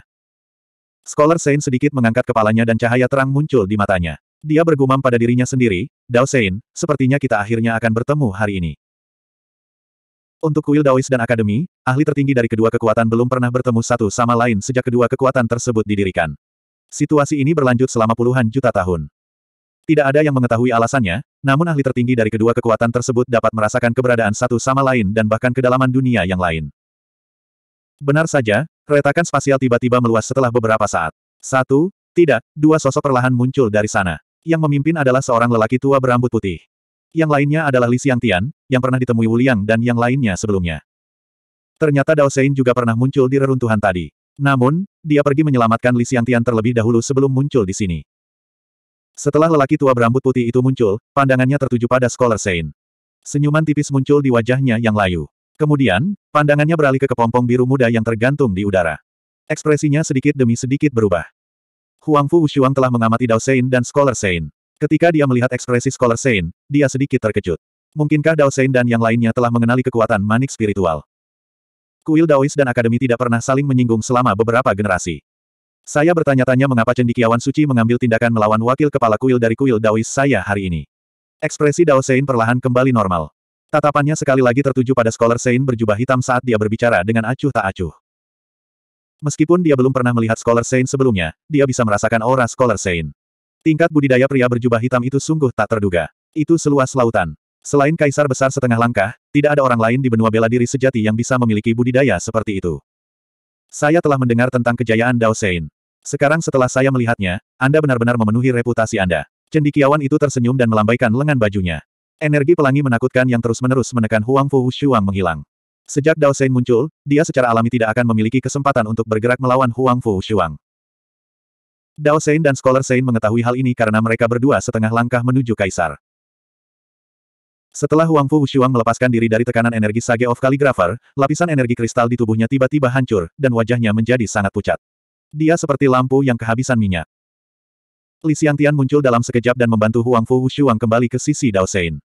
Scholar Sein sedikit mengangkat kepalanya dan cahaya terang muncul di matanya. Dia bergumam pada dirinya sendiri, Dao Sein, sepertinya kita akhirnya akan bertemu hari ini. Untuk kuil Daois dan Akademi, ahli tertinggi dari kedua kekuatan belum pernah bertemu satu sama lain sejak kedua kekuatan tersebut didirikan. Situasi ini berlanjut selama puluhan juta tahun. Tidak ada yang mengetahui alasannya, namun ahli tertinggi dari kedua kekuatan tersebut dapat merasakan keberadaan satu sama lain dan bahkan kedalaman dunia yang lain. Benar saja, retakan spasial tiba-tiba meluas setelah beberapa saat. Satu, tidak, dua sosok perlahan muncul dari sana. Yang memimpin adalah seorang lelaki tua berambut putih. Yang lainnya adalah Li Tian, yang pernah ditemui Wuliang dan yang lainnya sebelumnya. Ternyata Dao Sein juga pernah muncul di reruntuhan tadi. Namun, dia pergi menyelamatkan Li Xiangtian terlebih dahulu sebelum muncul di sini. Setelah lelaki tua berambut putih itu muncul, pandangannya tertuju pada Scholar Sein. Senyuman tipis muncul di wajahnya yang layu. Kemudian, pandangannya beralih ke kepompong biru muda yang tergantung di udara. Ekspresinya sedikit demi sedikit berubah. Huang Fu Wushuang telah mengamati Dao Sein dan Scholar Sein. Ketika dia melihat ekspresi Scholar Sein, dia sedikit terkejut. Mungkinkah Dao Sein dan yang lainnya telah mengenali kekuatan manik spiritual? Kuil Daois dan Akademi tidak pernah saling menyinggung selama beberapa generasi. Saya bertanya-tanya mengapa Cendikiawan Suci mengambil tindakan melawan wakil kepala kuil dari kuil Daois saya hari ini. Ekspresi Dao Sein perlahan kembali normal. Tatapannya sekali lagi tertuju pada Scholar Sein berjubah hitam saat dia berbicara dengan acuh tak acuh. Meskipun dia belum pernah melihat Scholar Sein sebelumnya, dia bisa merasakan aura Scholar Sein. Tingkat budidaya pria berjubah hitam itu sungguh tak terduga. Itu seluas lautan. Selain kaisar besar setengah langkah, tidak ada orang lain di benua bela diri sejati yang bisa memiliki budidaya seperti itu. Saya telah mendengar tentang kejayaan Dao Sein. Sekarang setelah saya melihatnya, Anda benar-benar memenuhi reputasi Anda. Cendikiawan itu tersenyum dan melambaikan lengan bajunya. Energi pelangi menakutkan yang terus-menerus menekan Huang Fu Shuang menghilang. Sejak Dao Sein muncul, dia secara alami tidak akan memiliki kesempatan untuk bergerak melawan Huang Fu Shuang. Dao Sein dan Scholar Sein mengetahui hal ini karena mereka berdua setengah langkah menuju kaisar. Setelah Huang Fu Wushuang melepaskan diri dari tekanan energi Sage of Calligrapher, lapisan energi kristal di tubuhnya tiba-tiba hancur, dan wajahnya menjadi sangat pucat. Dia seperti lampu yang kehabisan minyak. Li Xiangtian muncul dalam sekejap dan membantu Huang Fu Wushuang kembali ke sisi Dao Sein.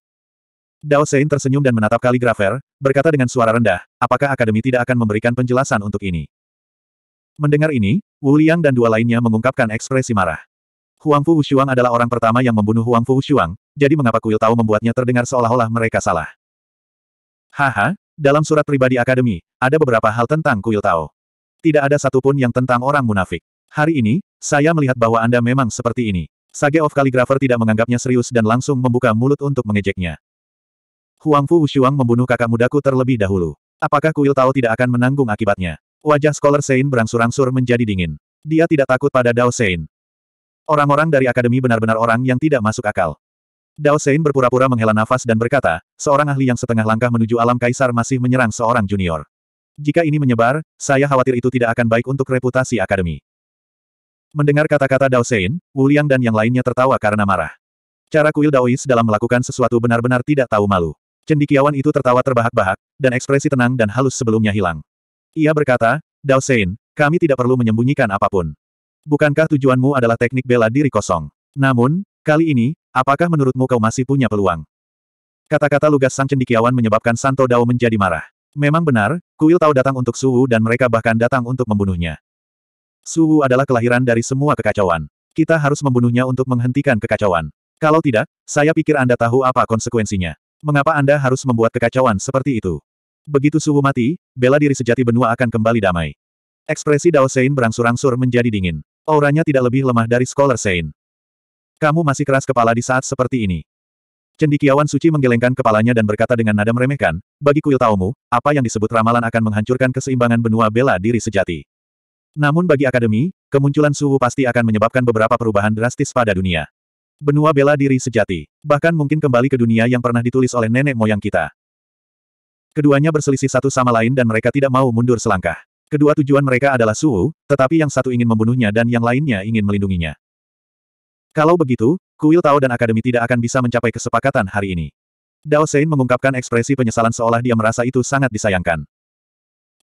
Dao Sein tersenyum dan menatap kaligrafer, berkata dengan suara rendah, apakah Akademi tidak akan memberikan penjelasan untuk ini? Mendengar ini, Wu Liang dan dua lainnya mengungkapkan ekspresi marah. Huang Fu Wushuang adalah orang pertama yang membunuh Huang Fu Wushuang, jadi mengapa kuil Tao membuatnya terdengar seolah-olah mereka salah. Haha, dalam surat pribadi akademi, ada beberapa hal tentang kuil Tao. Tidak ada satupun yang tentang orang munafik. Hari ini, saya melihat bahwa Anda memang seperti ini. Sage of Calligrapher tidak menganggapnya serius dan langsung membuka mulut untuk mengejeknya. Huang Fu Wushuang membunuh kakak mudaku terlebih dahulu. Apakah kuil Tao tidak akan menanggung akibatnya? Wajah Scholar Sein berangsur-angsur menjadi dingin. Dia tidak takut pada Dao Sein. Orang-orang dari akademi benar-benar orang yang tidak masuk akal. Dao Sein berpura-pura menghela nafas dan berkata, seorang ahli yang setengah langkah menuju alam kaisar masih menyerang seorang junior. Jika ini menyebar, saya khawatir itu tidak akan baik untuk reputasi akademi. Mendengar kata-kata Dao Sein, Wu Liang dan yang lainnya tertawa karena marah. Cara kuil Daois dalam melakukan sesuatu benar-benar tidak tahu malu. Cendikiawan itu tertawa terbahak-bahak, dan ekspresi tenang dan halus sebelumnya hilang. Ia berkata, Dao Sein, kami tidak perlu menyembunyikan apapun. Bukankah tujuanmu adalah teknik bela diri kosong? Namun, kali ini, apakah menurutmu kau masih punya peluang? Kata-kata lugas sang cendikiawan menyebabkan Santo Dao menjadi marah. Memang benar, Kuil tahu datang untuk Suhu dan mereka bahkan datang untuk membunuhnya. Suhu adalah kelahiran dari semua kekacauan. Kita harus membunuhnya untuk menghentikan kekacauan. Kalau tidak, saya pikir Anda tahu apa konsekuensinya. Mengapa Anda harus membuat kekacauan seperti itu? Begitu Suhu mati, bela diri sejati benua akan kembali damai. Ekspresi Dao Sein berangsur-angsur menjadi dingin. Auranya tidak lebih lemah dari Scholar Saint. Kamu masih keras kepala di saat seperti ini. Cendikiawan suci menggelengkan kepalanya dan berkata dengan nada meremehkan, bagi kuil taumu, apa yang disebut ramalan akan menghancurkan keseimbangan benua bela diri sejati. Namun bagi akademi, kemunculan suhu pasti akan menyebabkan beberapa perubahan drastis pada dunia. Benua bela diri sejati, bahkan mungkin kembali ke dunia yang pernah ditulis oleh nenek moyang kita. Keduanya berselisih satu sama lain dan mereka tidak mau mundur selangkah. Kedua tujuan mereka adalah Suwu, tetapi yang satu ingin membunuhnya dan yang lainnya ingin melindunginya. Kalau begitu, Kuil Tao dan Akademi tidak akan bisa mencapai kesepakatan hari ini. Dao Sein mengungkapkan ekspresi penyesalan seolah dia merasa itu sangat disayangkan.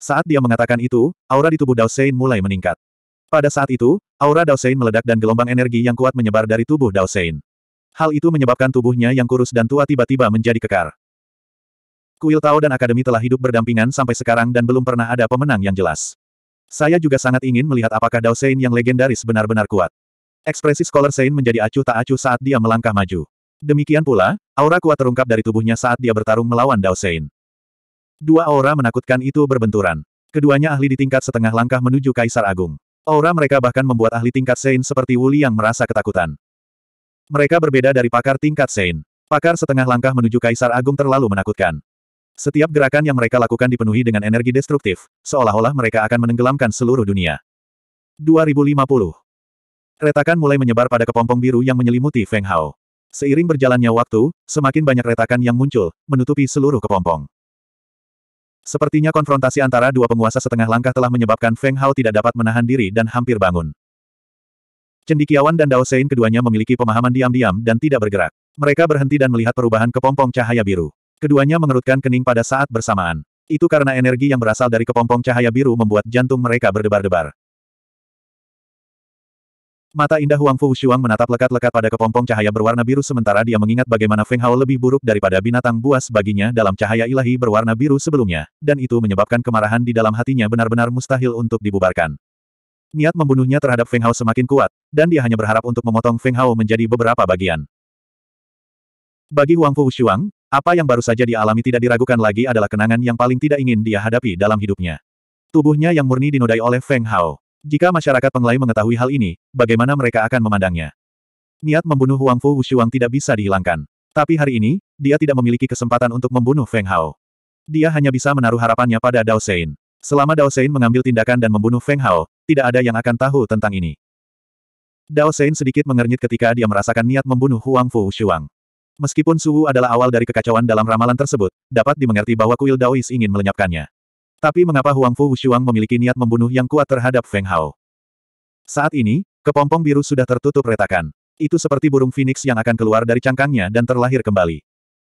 Saat dia mengatakan itu, aura di tubuh Dao Sein mulai meningkat. Pada saat itu, aura Dao Sein meledak dan gelombang energi yang kuat menyebar dari tubuh Dao Sein. Hal itu menyebabkan tubuhnya yang kurus dan tua tiba-tiba menjadi kekar. Kuil Tao dan Akademi telah hidup berdampingan sampai sekarang dan belum pernah ada pemenang yang jelas. Saya juga sangat ingin melihat apakah Dao Sein yang legendaris benar-benar kuat. Ekspresi Scholar Sein menjadi acuh tak acuh saat dia melangkah maju. Demikian pula, aura kuat terungkap dari tubuhnya saat dia bertarung melawan Dao Sein. Dua aura menakutkan itu berbenturan. Keduanya ahli di tingkat setengah langkah menuju Kaisar Agung. Aura mereka bahkan membuat ahli tingkat Sein seperti Wuli yang merasa ketakutan. Mereka berbeda dari pakar tingkat Sein. Pakar setengah langkah menuju Kaisar Agung terlalu menakutkan. Setiap gerakan yang mereka lakukan dipenuhi dengan energi destruktif, seolah-olah mereka akan menenggelamkan seluruh dunia. 2050 Retakan mulai menyebar pada kepompong biru yang menyelimuti Feng Hao. Seiring berjalannya waktu, semakin banyak retakan yang muncul, menutupi seluruh kepompong. Sepertinya konfrontasi antara dua penguasa setengah langkah telah menyebabkan Feng Hao tidak dapat menahan diri dan hampir bangun. Cendikiawan dan Dao Sein keduanya memiliki pemahaman diam-diam dan tidak bergerak. Mereka berhenti dan melihat perubahan kepompong cahaya biru. Keduanya mengerutkan kening pada saat bersamaan. Itu karena energi yang berasal dari kepompong cahaya biru membuat jantung mereka berdebar-debar. Mata indah Huang Fu Shuang menatap lekat-lekat pada kepompong cahaya berwarna biru sementara dia mengingat bagaimana Feng Hao lebih buruk daripada binatang buas baginya dalam cahaya ilahi berwarna biru sebelumnya, dan itu menyebabkan kemarahan di dalam hatinya benar-benar mustahil untuk dibubarkan. Niat membunuhnya terhadap Feng Hao semakin kuat, dan dia hanya berharap untuk memotong Feng Hao menjadi beberapa bagian. Bagi Huang Fu Shuang, apa yang baru saja dialami tidak diragukan lagi adalah kenangan yang paling tidak ingin dia hadapi dalam hidupnya. Tubuhnya yang murni dinodai oleh Feng Hao. Jika masyarakat penglai mengetahui hal ini, bagaimana mereka akan memandangnya? Niat membunuh Huang Fu Wushuang tidak bisa dihilangkan. Tapi hari ini, dia tidak memiliki kesempatan untuk membunuh Feng Hao. Dia hanya bisa menaruh harapannya pada Dao Sein. Selama Dao Sein mengambil tindakan dan membunuh Feng Hao, tidak ada yang akan tahu tentang ini. Dao Sein sedikit mengernyit ketika dia merasakan niat membunuh Huang Fu Shuang. Meskipun suhu adalah awal dari kekacauan dalam ramalan tersebut, dapat dimengerti bahwa kuil Daois ingin melenyapkannya. Tapi mengapa Huang Fu Wushuang memiliki niat membunuh yang kuat terhadap Feng Hao? Saat ini, kepompong biru sudah tertutup retakan. Itu seperti burung phoenix yang akan keluar dari cangkangnya dan terlahir kembali.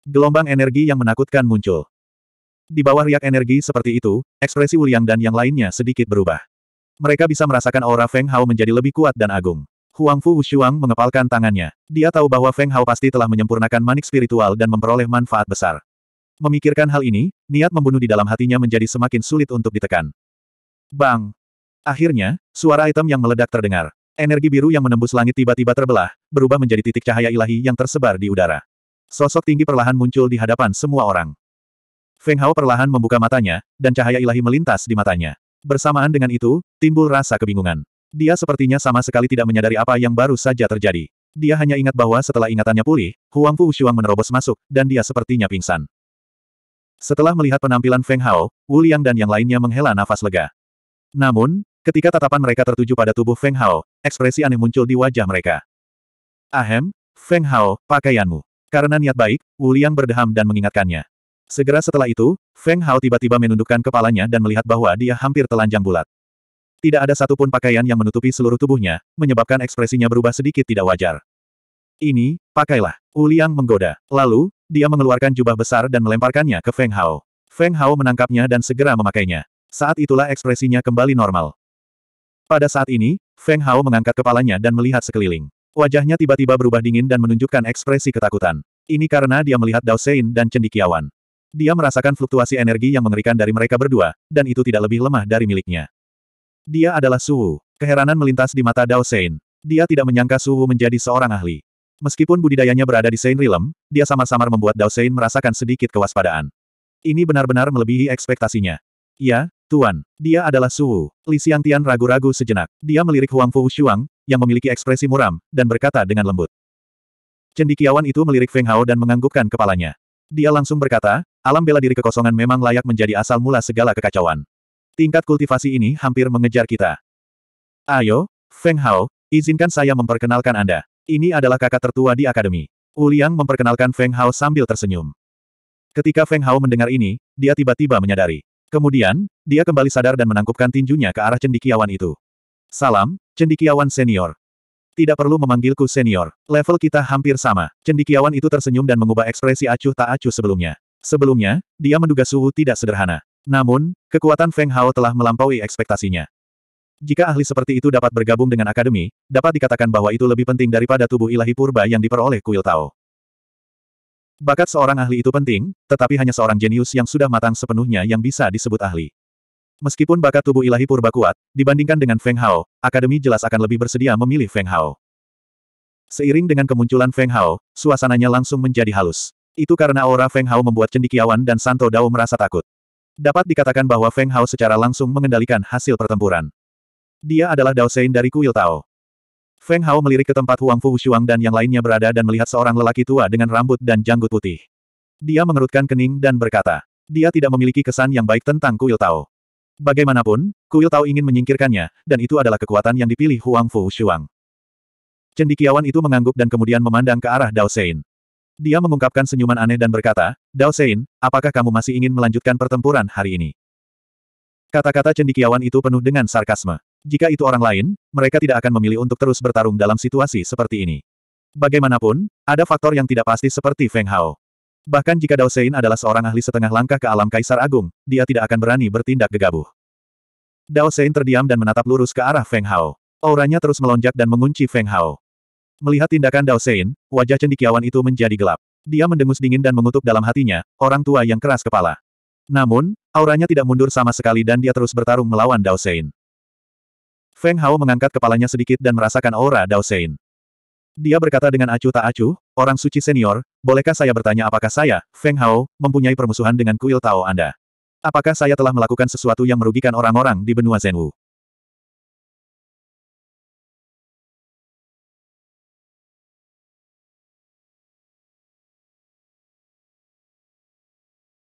Gelombang energi yang menakutkan muncul. Di bawah riak energi seperti itu, ekspresi Wuliang dan yang lainnya sedikit berubah. Mereka bisa merasakan aura Feng Hao menjadi lebih kuat dan agung. Huang Fu Wushuang mengepalkan tangannya. Dia tahu bahwa Feng Hao pasti telah menyempurnakan manik spiritual dan memperoleh manfaat besar. Memikirkan hal ini, niat membunuh di dalam hatinya menjadi semakin sulit untuk ditekan. Bang! Akhirnya, suara item yang meledak terdengar. Energi biru yang menembus langit tiba-tiba terbelah, berubah menjadi titik cahaya ilahi yang tersebar di udara. Sosok tinggi perlahan muncul di hadapan semua orang. Feng Hao perlahan membuka matanya, dan cahaya ilahi melintas di matanya. Bersamaan dengan itu, timbul rasa kebingungan. Dia sepertinya sama sekali tidak menyadari apa yang baru saja terjadi. Dia hanya ingat bahwa setelah ingatannya pulih, Huang Fu Ushuang menerobos masuk, dan dia sepertinya pingsan. Setelah melihat penampilan Feng Hao, Wu Liang dan yang lainnya menghela nafas lega. Namun, ketika tatapan mereka tertuju pada tubuh Feng Hao, ekspresi aneh muncul di wajah mereka. Ahem, Feng Hao, pakaianmu. Karena niat baik, Wu Liang berdeham dan mengingatkannya. Segera setelah itu, Feng Hao tiba-tiba menundukkan kepalanya dan melihat bahwa dia hampir telanjang bulat. Tidak ada satupun pakaian yang menutupi seluruh tubuhnya, menyebabkan ekspresinya berubah sedikit tidak wajar. Ini, pakailah. Uliang menggoda. Lalu, dia mengeluarkan jubah besar dan melemparkannya ke Feng Hao. Feng Hao menangkapnya dan segera memakainya. Saat itulah ekspresinya kembali normal. Pada saat ini, Feng Hao mengangkat kepalanya dan melihat sekeliling. Wajahnya tiba-tiba berubah dingin dan menunjukkan ekspresi ketakutan. Ini karena dia melihat Dao Sein dan cendikiawan. Dia merasakan fluktuasi energi yang mengerikan dari mereka berdua, dan itu tidak lebih lemah dari miliknya. Dia adalah Suwu. Keheranan melintas di mata Dao Sein. Dia tidak menyangka Suwu menjadi seorang ahli. Meskipun budidayanya berada di Sein Realm, dia samar-samar membuat Dao Sein merasakan sedikit kewaspadaan. Ini benar-benar melebihi ekspektasinya. Ya, Tuan, dia adalah Suwu. Li Tian ragu-ragu sejenak. Dia melirik Huang Fu Shuang, yang memiliki ekspresi muram, dan berkata dengan lembut. Cendikiawan itu melirik Feng Hao dan menganggukkan kepalanya. Dia langsung berkata, alam bela diri kekosongan memang layak menjadi asal mula segala kekacauan. Tingkat kultivasi ini hampir mengejar kita. Ayo, Feng Hao, izinkan saya memperkenalkan Anda. Ini adalah kakak tertua di akademi. Uliang memperkenalkan Feng Hao sambil tersenyum. Ketika Feng Hao mendengar ini, dia tiba-tiba menyadari. Kemudian, dia kembali sadar dan menangkupkan tinjunya ke arah cendikiawan itu. Salam, cendikiawan senior. Tidak perlu memanggilku senior. Level kita hampir sama. Cendikiawan itu tersenyum dan mengubah ekspresi acuh tak acuh sebelumnya. Sebelumnya, dia menduga suhu tidak sederhana. Namun, kekuatan Feng Hao telah melampaui ekspektasinya. Jika ahli seperti itu dapat bergabung dengan akademi, dapat dikatakan bahwa itu lebih penting daripada tubuh ilahi purba yang diperoleh kuil Tao. Bakat seorang ahli itu penting, tetapi hanya seorang jenius yang sudah matang sepenuhnya yang bisa disebut ahli. Meskipun bakat tubuh ilahi purba kuat, dibandingkan dengan Feng Hao, akademi jelas akan lebih bersedia memilih Feng Hao. Seiring dengan kemunculan Feng Hao, suasananya langsung menjadi halus. Itu karena aura Feng Hao membuat cendikiawan dan Santo Dao merasa takut. Dapat dikatakan bahwa Feng Hao secara langsung mengendalikan hasil pertempuran. Dia adalah Dao Sein dari kuil Tao. Feng Hao melirik ke tempat Huang Fu Shuang dan yang lainnya berada dan melihat seorang lelaki tua dengan rambut dan janggut putih. Dia mengerutkan kening dan berkata, dia tidak memiliki kesan yang baik tentang kuil Tao. Bagaimanapun, kuil Tao ingin menyingkirkannya, dan itu adalah kekuatan yang dipilih Huang Fu Shuang. Cendikiawan itu mengangguk dan kemudian memandang ke arah Dao Sein. Dia mengungkapkan senyuman aneh dan berkata, Dao Sein, apakah kamu masih ingin melanjutkan pertempuran hari ini? Kata-kata cendikiawan itu penuh dengan sarkasme. Jika itu orang lain, mereka tidak akan memilih untuk terus bertarung dalam situasi seperti ini. Bagaimanapun, ada faktor yang tidak pasti seperti Feng Hao. Bahkan jika Dao Sein adalah seorang ahli setengah langkah ke alam Kaisar Agung, dia tidak akan berani bertindak gegabah. Dao Sein terdiam dan menatap lurus ke arah Feng Hao. Auranya terus melonjak dan mengunci Feng Hao. Melihat tindakan Dao Sein, wajah cendikiawan itu menjadi gelap. Dia mendengus dingin dan mengutuk dalam hatinya, orang tua yang keras kepala. Namun, auranya tidak mundur sama sekali dan dia terus bertarung melawan Dao Sein. Feng Hao mengangkat kepalanya sedikit dan merasakan aura Dao Sein. Dia berkata dengan acuh tak acuh, orang suci senior, bolehkah saya bertanya apakah saya, Feng Hao, mempunyai permusuhan dengan kuil Tao Anda? Apakah saya telah melakukan sesuatu yang merugikan orang-orang di benua Zhenwu?